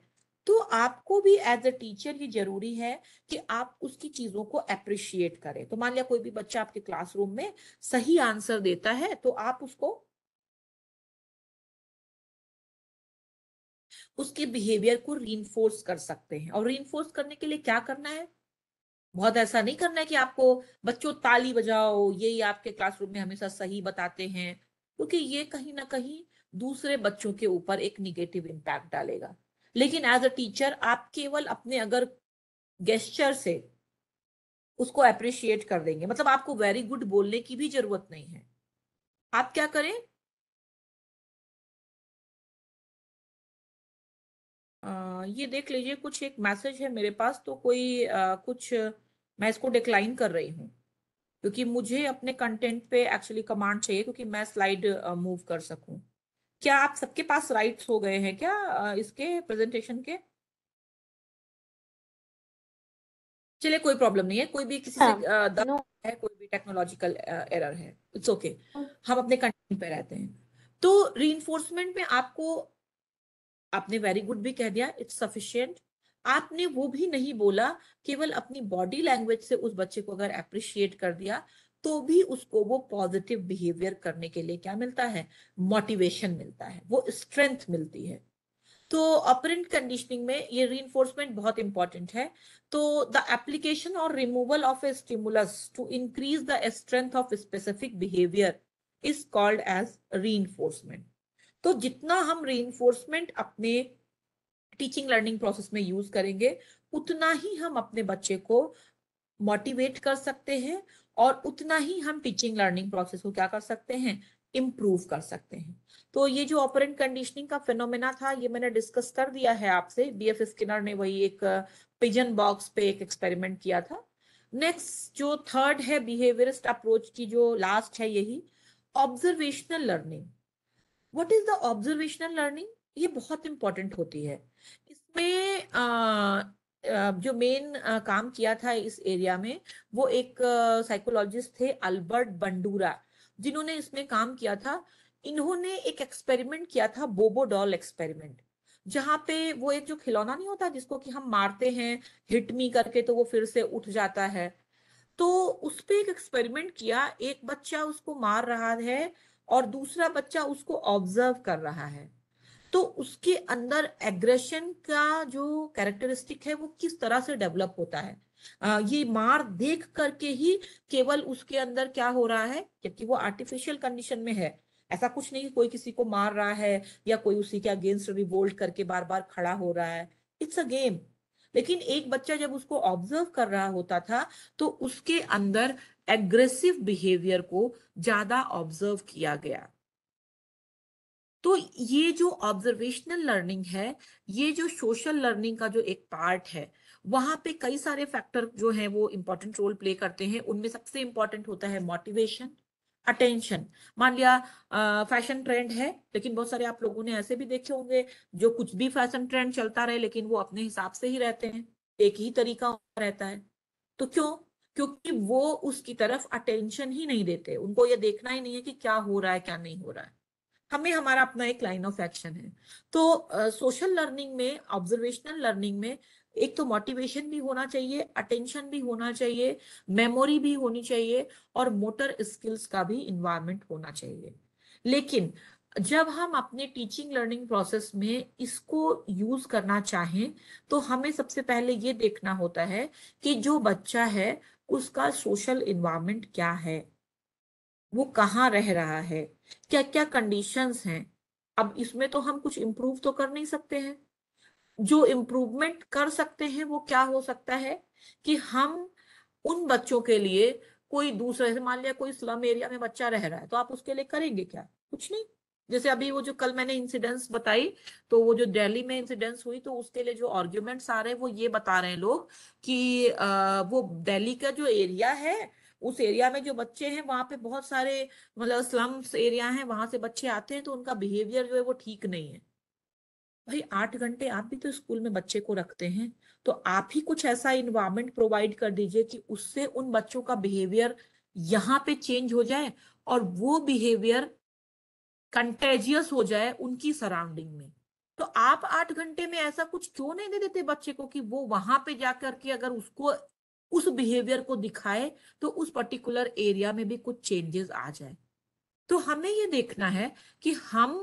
तो आपको भी एज अ टीचर ये जरूरी है कि आप उसकी चीजों को अप्रिशिएट करें तो मान लिया कोई भी बच्चा आपके क्लासरूम में सही आंसर देता है तो आप उसको उसके बिहेवियर को रीनफोर्स कर सकते हैं और रीनफोर्स करने के लिए क्या करना है बहुत ऐसा नहीं करना है कि आपको बच्चों ताली बजाओ ये आपके क्लासरूम में हमेशा सही बताते हैं क्योंकि ये कहीं ना कहीं दूसरे बच्चों के ऊपर एक निगेटिव इम्पैक्ट डालेगा लेकिन एज अ टीचर आप केवल अपने अगर गेस्चर से उसको अप्रिशिएट कर देंगे मतलब आपको वेरी गुड बोलने की भी जरूरत नहीं है आप क्या करें ये देख लीजिए कुछ एक मैसेज है मेरे पास तो कोई आ, कुछ मैं इसको डिक्लाइन कर रही हूँ क्योंकि मुझे अपने कंटेंट पे एक्चुअली कमांड चाहिए क्योंकि मैं स्लाइड मूव कर सकूं क्या आप सबके पास राइट्स हो गए हैं क्या इसके प्रेजेंटेशन के चलिए कोई प्रॉब्लम नहीं है कोई भी किसी हाँ, से नो है कोई भी टेक्नोलॉजिकल एरर है इट्स ओके okay. हाँ। हम अपने कंटेंट पे रहते हैं तो रीइंफोर्समेंट में आपको आपने वेरी गुड भी कह दिया इट्स सफिशियंट आपने वो भी नहीं बोला केवल अपनी बॉडी लैंग्वेज से उस बच्चे को अगर अप्रिशिएट कर दिया तो भी उसको वो पॉजिटिव बिहेवियर करने के लिए क्या मिलता है मोटिवेशन मिलता है वो स्ट्रेंथ मिलती है तो ऑपरेंट कंडीशनिंग में ये री बहुत इंपॉर्टेंट है तो द एप्लीकेशन और removal of a stimulus to increase the strength of specific behaviour is called as re तो जितना हम री अपने टीचिंग लर्निंग प्रोसेस में यूज करेंगे उतना ही हम अपने बच्चे को मोटिवेट कर सकते हैं और उतना ही हम टीचिंग लर्निंग प्रोसेस को क्या कर सकते हैं इम्प्रूव कर सकते हैं तो ये जो ऑपरेंट कंडीशनिंग का फिनोमेना था ये मैंने डिस्कस कर दिया है आपसे बी एफ स्किनर ने वही एक पिजन बॉक्स पे एक एक्सपेरिमेंट किया था नेक्स्ट जो थर्ड है बिहेवियरिस्ट अप्रोच की जो लास्ट है यही observational learning what is the observational learning ये बहुत इंपॉर्टेंट होती है इसमें जो मेन काम किया था इस एरिया में वो एक साइकोलॉजिस्ट थे अल्बर्ट बंडूरा जिन्होंने इसमें काम किया था इन्होंने एक एक्सपेरिमेंट किया था बोबो डॉल एक्सपेरिमेंट जहाँ पे वो एक जो खिलौना नहीं होता जिसको कि हम मारते हैं हिट मी करके तो वो फिर से उठ जाता है तो उस पर एक एक्सपेरिमेंट किया एक बच्चा उसको मार रहा है और दूसरा बच्चा उसको ऑब्जर्व कर रहा है तो उसके अंदर एग्रेशन का जो कैरेक्टरिस्टिक है वो किस तरह से डेवलप होता है आ, ये मार देख करके ही केवल उसके अंदर क्या हो रहा है जबकि वो आर्टिफिशियल कंडीशन में है ऐसा कुछ नहीं कोई किसी को मार रहा है या कोई उसी के अगेंस्ट रिवोल्ट करके बार बार खड़ा हो रहा है इट्स अ गेम लेकिन एक बच्चा जब उसको ऑब्जर्व कर रहा होता था तो उसके अंदर एग्रेसिव बिहेवियर को ज्यादा ऑब्जर्व किया गया तो ये जो ऑब्जर्वेशनल लर्निंग है ये जो सोशल लर्निंग का जो एक पार्ट है वहां पे कई सारे फैक्टर जो है वो इम्पोर्टेंट रोल प्ले करते हैं उनमें सबसे इंपॉर्टेंट होता है मोटिवेशन अटेंशन मान लिया फैशन ट्रेंड है लेकिन बहुत सारे आप लोगों ने ऐसे भी देखे होंगे जो कुछ भी फैशन ट्रेंड चलता रहे लेकिन वो अपने हिसाब से ही रहते हैं एक ही तरीका रहता है तो क्यों क्योंकि वो उसकी तरफ अटेंशन ही नहीं देते उनको ये देखना ही नहीं है कि क्या हो रहा है क्या नहीं हो रहा है हमें हमारा अपना एक लाइन ऑफ एक्शन है तो सोशल लर्निंग में ऑब्जर्वेशनल लर्निंग में एक तो मोटिवेशन भी होना चाहिए अटेंशन भी होना चाहिए मेमोरी भी होनी चाहिए और मोटर स्किल्स का भी इन्वायरमेंट होना चाहिए लेकिन जब हम अपने टीचिंग लर्निंग प्रोसेस में इसको यूज करना चाहें तो हमें सबसे पहले ये देखना होता है कि जो बच्चा है उसका सोशल इन्वायरमेंट क्या है वो कहाँ रह रहा है क्या क्या कंडीशंस हैं अब इसमें तो हम कुछ इम्प्रूव तो कर नहीं सकते हैं जो इम्प्रूवमेंट कर सकते हैं वो क्या हो सकता है कि हम उन बच्चों के लिए कोई दूसरे मान लिया कोई स्लम एरिया में बच्चा रह रहा है तो आप उसके लिए करेंगे क्या कुछ नहीं जैसे अभी वो जो कल मैंने इंसिडेंट्स बताई तो वो जो दिल्ली में इंसिडेंट्स हुई तो उसके लिए जो आर्ग्यूमेंट्स आ रहे हैं वो ये बता रहे हैं लोग कि वो दिल्ली का जो एरिया है उस एरिया में जो बच्चे हैं वहां पे बहुत सारे मतलब स्लम्स एरिया है वहां से बच्चे आते हैं तो उनका बिहेवियर जो है वो ठीक नहीं है भाई आठ घंटे आप भी तो स्कूल में बच्चे को रखते हैं तो आप ही कुछ ऐसा इन्वायरमेंट प्रोवाइड कर दीजिए कि उससे उन बच्चों का बिहेवियर यहाँ पे चेंज हो जाए और वो बिहेवियर कंटेजियस हो जाए उनकी सराउंडिंग में तो आप आठ घंटे में ऐसा कुछ क्यों नहीं दे देते बच्चे को कि वो वहां पे जाकर के अगर उसको उस बिहेवियर को दिखाए तो उस पर्टिकुलर एरिया में भी कुछ चेंजेस आ जाए तो हमें ये देखना है कि हम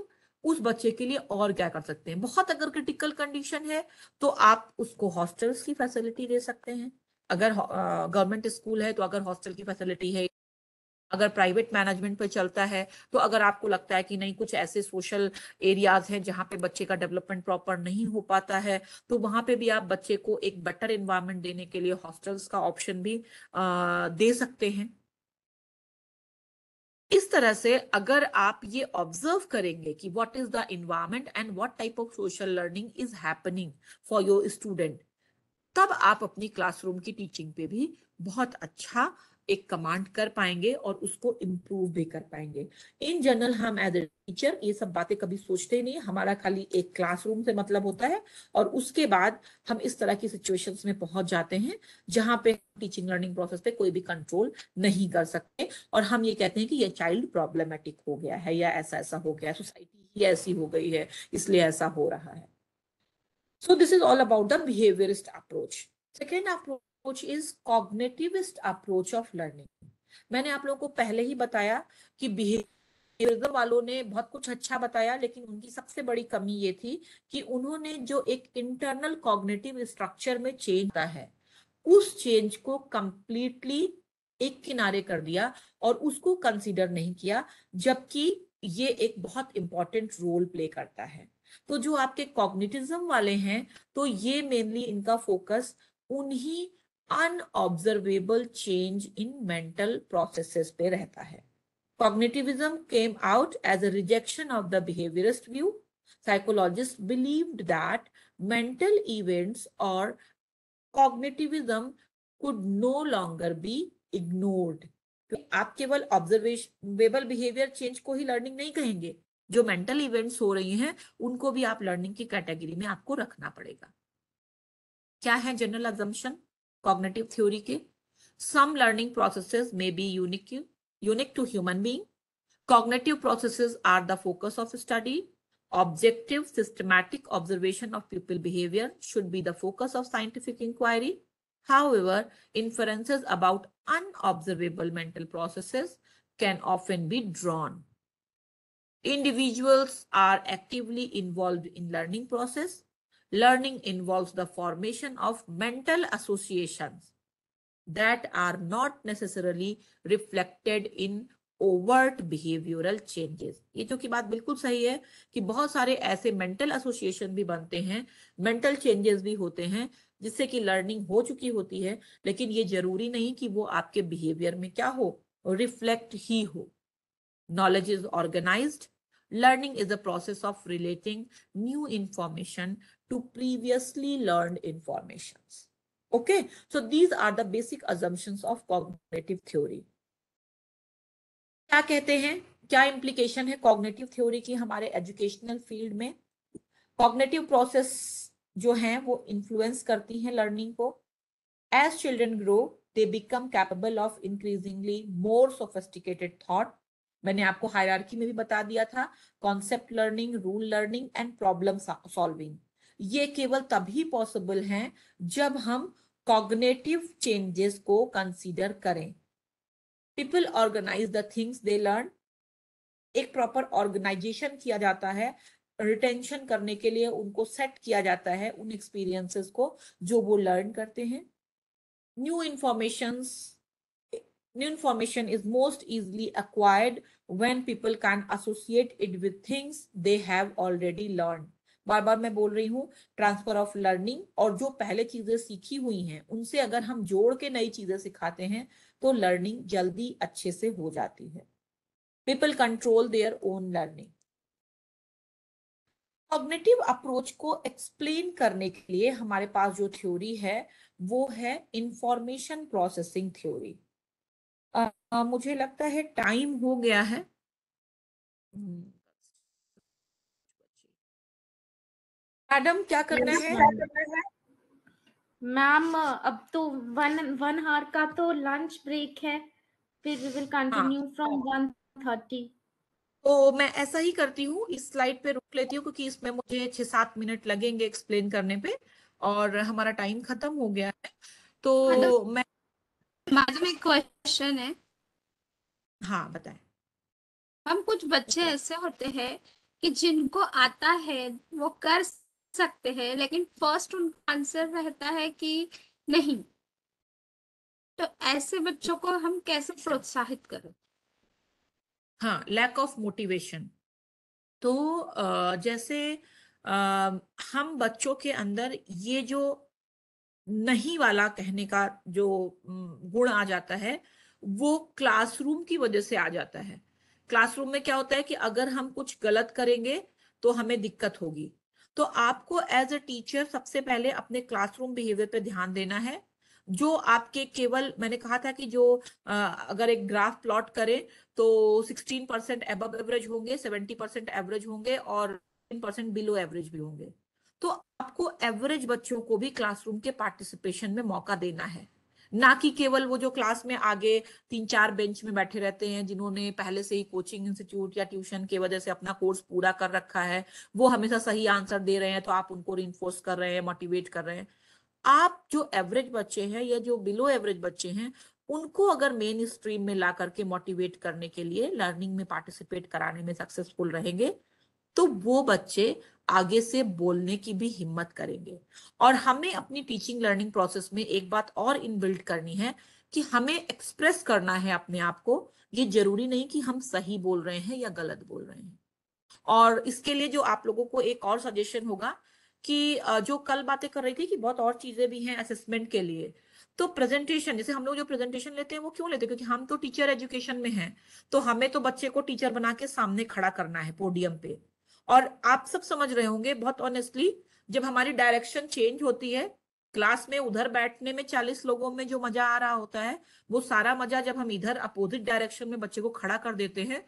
उस बच्चे के लिए और क्या कर सकते हैं बहुत अगर क्रिटिकल कंडीशन है तो आप उसको हॉस्टल्स की फैसिलिटी दे सकते हैं अगर गवर्नमेंट स्कूल है तो अगर हॉस्टल की फैसिलिटी है अगर प्राइवेट मैनेजमेंट पे चलता है तो अगर आपको लगता है कि नहीं कुछ ऐसे सोशल एरियाज हैं जहाँ पे बच्चे का डेवलपमेंट प्रॉपर नहीं हो पाता है तो वहां पे भी आप बच्चे को एक बेटर इन्वायरमेंट देने के लिए हॉस्टल्स का ऑप्शन भी आ, दे सकते हैं इस तरह से अगर आप ये ऑब्जर्व करेंगे कि what is the environment and what type of social learning is happening for your student तब आप अपनी क्लासरूम की टीचिंग पे भी बहुत अच्छा एक कमांड कर पाएंगे और उसको इम्प्रूव भी कर पाएंगे इन जनरल हम एज ए टीचर ये सब बातें कभी सोचते नहीं हमारा खाली एक क्लासरूम से मतलब होता है और उसके बाद हम इस तरह की सिचुएशंस में पहुंच जाते हैं जहां पे टीचिंग लर्निंग प्रोसेस पे कोई भी कंट्रोल नहीं कर सकते और हम ये कहते हैं कि यह चाइल्ड प्रॉब्लमेटिक हो गया है या ऐसा ऐसा हो गया सोसाइटी ही ऐसी हो गई है इसलिए ऐसा हो रहा है so this is all about the behaviourist approach second approach approach is cognitivist approach of learning मैंने आप लोगों को पहले ही बताया कि बिहेवियर वालों ने बहुत कुछ अच्छा बताया लेकिन उनकी सबसे बड़ी कमी ये थी कि उन्होंने जो एक इंटरनल कॉग्नेटिव स्ट्रक्चर में चेंज होता है उस चेंज को कंप्लीटली एक किनारे कर दिया और उसको कंसीडर नहीं किया जबकि ये एक बहुत इंपॉर्टेंट रोल प्ले करता है तो जो आपके कॉग्निटिज्म वाले हैं तो ये मेनली इनका फोकस उन्हीं unobservable change in mental processes पे रहता है cognitivism came out as a rejection of the behaviourist view psychologists believed that mental events or cognitivism could no longer be ignored आप केवल ऑब्जर्वेबल बिहेवियर चेंज को ही learning नहीं कहेंगे जो mental events हो रही हैं उनको भी आप लर्निंग की कैटेगरी में आपको रखना पड़ेगा क्या है general example cognitive theory Ke some learning processes may be unique unique to human being cognitive processes are the focus of study objective systematic observation of pupil behavior should be the focus of scientific inquiry however inferences about unobservable mental processes can often be drawn individuals are actively involved in learning process Learning involves the formation of mental associations that are not necessarily reflected in overt behavioural changes ये जो कि बात बिल्कुल सही है कि बहुत सारे ऐसे मेंटल एसोसिएशन भी बनते हैं मेंटल चेंजेस भी होते हैं जिससे कि लर्निंग हो चुकी होती है लेकिन ये जरूरी नहीं कि वो आपके बिहेवियर में क्या हो रिफ्लेक्ट ही हो knowledge is organise learning is a process of relating new information to previously learned informations. Okay, so these are the basic assumptions of cognitive theory. क्या कहते हैं क्या इम्प्लीकेशन है कॉग्नेटिव थ्योरी की हमारे एजुकेशनल फील्ड में कॉग्नेटिव प्रोसेस जो हैं वो इन्फ्लुएंस करती हैं लर्निंग को as children grow they become capable of increasingly more sophisticated thought मैंने आपको हायरार्की में भी बता दिया था concept learning rule learning and problem solving ये केवल तभी पॉसिबल हैं जब हम कॉग्नेटिव चेंजेस को कंसीडर करें people organise the things they learn एक प्रॉपर ऑर्गेनाइजेशन किया जाता है रिटेंशन करने के लिए उनको सेट किया जाता है उन एक्सपीरियंसेस को जो वो लर्न करते हैं new information new information is most easily acquired when people can associate it with things they have already learn बार बार मैं बोल रही हूँ ट्रांसफर ऑफ लर्निंग और जो पहले चीजें सीखी हुई हैं उनसे अगर हम जोड़ के नई चीजें सिखाते हैं तो लर्निंग जल्दी अच्छे से हो जाती है people control their own learning cognitive approach को एक्सप्लेन करने के लिए हमारे पास जो थ्योरी है वो है इंफॉर्मेशन प्रोसेसिंग थ्योरी मुझे लगता है टाइम हो गया है हम्म, मैडम क्या करना है मैम अब तो वन वन हार का तो लंच ब्रेक है फिर we will continue from one thirty तो मैं ऐसा ही करती हूँ इस स्लाइड पे रुक लेती हूँ क्योंकि इसमें मुझे छह सात मिनट लगेंगे एक्सप्लेन करने पे और हमारा टाइम खत्म हो गया है तो मैं मैडम एक क्वेश्चन है हाँ बताए हम कुछ बच्चे ऐसे होते हैं कि जिनको आता है वो कर सकते हैं लेकिन फर्स्ट उनका आंसर रहता है कि नहीं तो ऐसे बच्चों को हम कैसे प्रोत्साहित करें हाँ लैक ऑफ मोटिवेशन तो जैसे हम बच्चों के अंदर ये जो नहीं वाला कहने का जो गुण आ जाता है वो क्लासरूम की वजह से आ जाता है क्लासरूम में क्या होता है कि अगर हम कुछ गलत करेंगे तो हमें दिक्कत होगी तो आपको एज अ टीचर सबसे पहले अपने क्लासरूम बिहेवियर पर ध्यान देना है जो आपके केवल मैंने कहा था कि जो आ, अगर एक ग्राफ प्लॉट करें तो 16 परसेंट एब एवरेज होंगे 70 परसेंट एवरेज होंगे और 10 परसेंट बिलो एवरेज भी होंगे तो आपको एवरेज बच्चों को भी क्लासरूम के पार्टिसिपेशन में मौका देना है ना कि केवल वो जो क्लास में आगे तीन चार बेंच में बैठे रहते हैं जिन्होंने पहले से ही कोचिंग इंस्टीट्यूट या ट्यूशन के वजह से अपना कोर्स पूरा कर रखा है वो हमेशा सही आंसर दे रहे हैं तो आप उनको रिन्फोर्स कर रहे हैं मोटिवेट कर रहे हैं आप जो एवरेज बच्चे हैं या जो बिलो एवरेज बच्चे हैं उनको अगर मेन स्ट्रीम में ला करके मोटिवेट करने के लिए लर्निंग में पार्टिसिपेट कराने में सक्सेसफुल रहेंगे तो वो बच्चे आगे से बोलने की भी हिम्मत करेंगे और हमें अपनी टीचिंग लर्निंग प्रोसेस में एक बात और इनबिल्ट करनी है कि हमें एक्सप्रेस करना है अपने आप को ये जरूरी नहीं कि हम सही बोल रहे हैं या गलत बोल रहे हैं और इसके लिए जो आप लोगों को एक और सजेशन होगा कि जो कल बातें कर रही थी कि बहुत और चीजें भी हैं असेसमेंट के लिए तो प्रेजेंटेशन जैसे हम लोग जो प्रेजेंटेशन लेते हैं वो क्यों लेते हैं क्योंकि हम तो टीचर एजुकेशन में हैं तो हमें तो बच्चे को टीचर बना के सामने खड़ा करना है पोडियम पे और आप सब समझ रहे होंगे बहुत ऑनेस्टली जब हमारी डायरेक्शन चेंज होती है क्लास में उधर बैठने में चालीस लोगों में जो मजा आ रहा होता है वो सारा मजा जब हम इधर अपोजिट डायरेक्शन में बच्चे को खड़ा कर देते हैं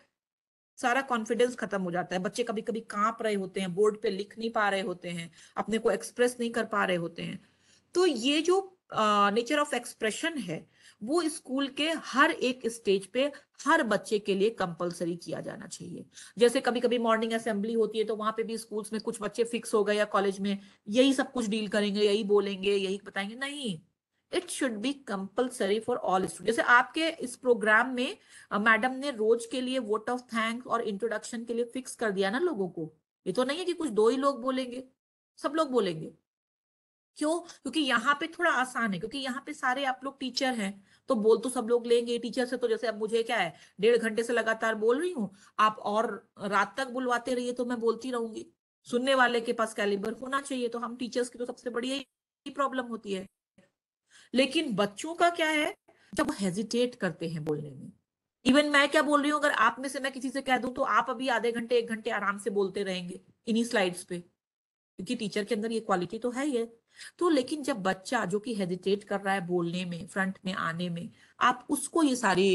सारा कॉन्फिडेंस खत्म हो जाता है बच्चे कभी कभी कांप रहे होते हैं बोर्ड पे लिख नहीं पा रहे होते हैं अपने को एक्सप्रेस नहीं कर पा रहे होते हैं तो ये जो नेचर ऑफ एक्सप्रेशन है वो स्कूल के हर एक स्टेज पे हर बच्चे के लिए कंपलसरी किया जाना चाहिए जैसे कभी कभी मॉर्निंग असेंबली होती है तो वहां पे भी स्कूल्स में कुछ बच्चे फिक्स हो गए या कॉलेज में यही सब कुछ डील करेंगे यही बोलेंगे यही बताएंगे नहीं it should be compulsory for all student जैसे आपके इस प्रोग्राम में मैडम ने रोज के लिए वोट ऑफ थैंक्स और इंट्रोडक्शन के लिए फिक्स कर दिया ना लोगों को ये तो नहीं है कि कुछ दो ही लोग बोलेंगे सब लोग बोलेंगे क्यों क्योंकि यहाँ पे थोड़ा आसान है क्योंकि यहाँ पे सारे आप लोग टीचर हैं तो बोल तो सब लोग लेंगे टीचर से तो जैसे अब मुझे क्या है डेढ़ घंटे से लगातार बोल रही हूँ आप और रात तक बुलवाते रहिए तो मैं बोलती रहूंगी सुनने वाले के पास कैलिबर होना चाहिए तो हम टीचर्स की तो सबसे बड़ी प्रॉब्लम होती है लेकिन बच्चों का क्या है जब हेजिटेट करते हैं बोलने में इवन मैं क्या बोल रही हूँ अगर आप में से मैं किसी से कह दूं तो आप अभी आधे घंटे एक घंटे आराम से बोलते रहेंगे इन्हीं स्लाइड्स पे क्योंकि टीचर के अंदर ये क्वालिटी तो है ही है तो लेकिन जब बच्चा जो कि हेजिटेट कर रहा है बोलने में फ्रंट में आने में आप उसको ये सारी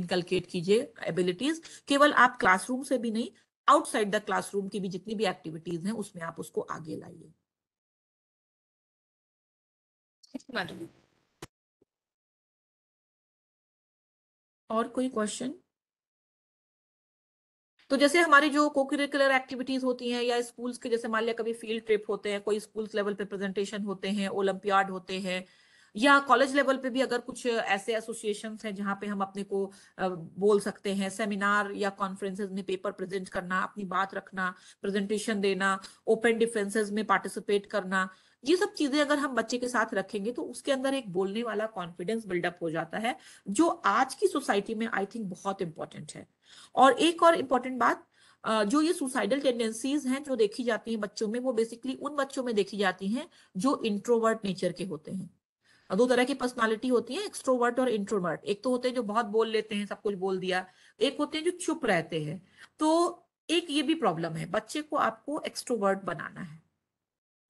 इनकलकेट कीजिए एबिलिटीज केवल आप क्लासरूम से भी नहीं आउटसाइड द क्लासरूम की भी जितनी भी एक्टिविटीज हैं उसमें आप उसको आगे लाइए और कोई क्वेश्चन तो जैसे हमारी जो को करिकुलर एक्टिविटीज होती हैं या स्कूल्स के जैसे मान लिया कभी फील्ड ट्रिप होते हैं कोई स्कूल्स लेवल पे प्रेजेंटेशन होते हैं ओलंपियाड होते हैं या कॉलेज लेवल पे भी अगर कुछ ऐसे एसोसिएशन हैं जहाँ पे हम अपने को बोल सकते हैं सेमिनार या कॉन्फ्रेंसेज में पेपर प्रेजेंट करना अपनी बात रखना प्रेजेंटेशन देना ओपन डिफेंसेज में पार्टिसिपेट करना ये सब चीजें अगर हम बच्चे के साथ रखेंगे तो उसके अंदर एक बोलने वाला कॉन्फिडेंस बिल्डअप हो जाता है जो आज की सोसाइटी में आई थिंक बहुत इंपॉर्टेंट है और एक और इम्पोर्टेंट बात जो ये सुसाइडल टेंडेंसीज हैं जो देखी जाती हैं बच्चों में वो बेसिकली उन बच्चों में देखी जाती हैं जो इंट्रोवर्ट नेचर के होते हैं दो तरह की पर्सनालिटी होती है एक्सट्रोवर्ट और इंट्रोवर्ट एक तो होते हैं जो बहुत बोल लेते हैं सब कुछ बोल दिया एक होते हैं जो चुप रहते हैं तो एक ये भी प्रॉब्लम है बच्चे को आपको एक्सट्रोवर्ट बनाना है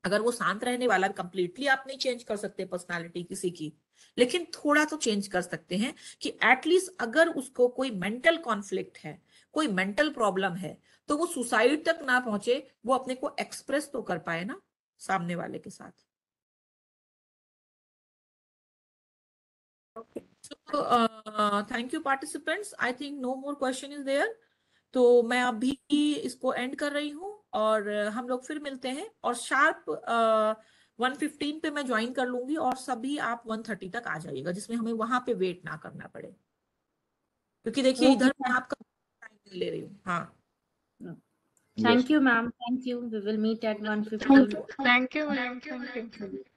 अगर वो शांत रहने वाला कंप्लीटली आप नहीं चेंज कर सकते पर्सनालिटी किसी की लेकिन थोड़ा तो चेंज कर सकते हैं कि एटलीस्ट अगर उसको कोई मेंटल कॉन्फ्लिक्ट है कोई मेंटल प्रॉब्लम है तो वो सुसाइड तक ना पहुंचे वो अपने को एक्सप्रेस तो कर पाए ना सामने वाले के साथ thank you participants I think no more question is there तो मैं अभी इसको एंड कर रही हूँ और हम लोग फिर मिलते हैं और शार्प वन फिफ्टीन पे मैं ज्वाइन कर लूंगी और सभी आप वन थर्टी तक आ जाइएगा जिसमें हमें वहां पे वेट ना करना पड़े क्योंकि देखिए इधर मैं आपका टाइम ले रही हूँ हाँ thank you ma'am thank you you. We will meet at 1.15. Thank you, ma'am.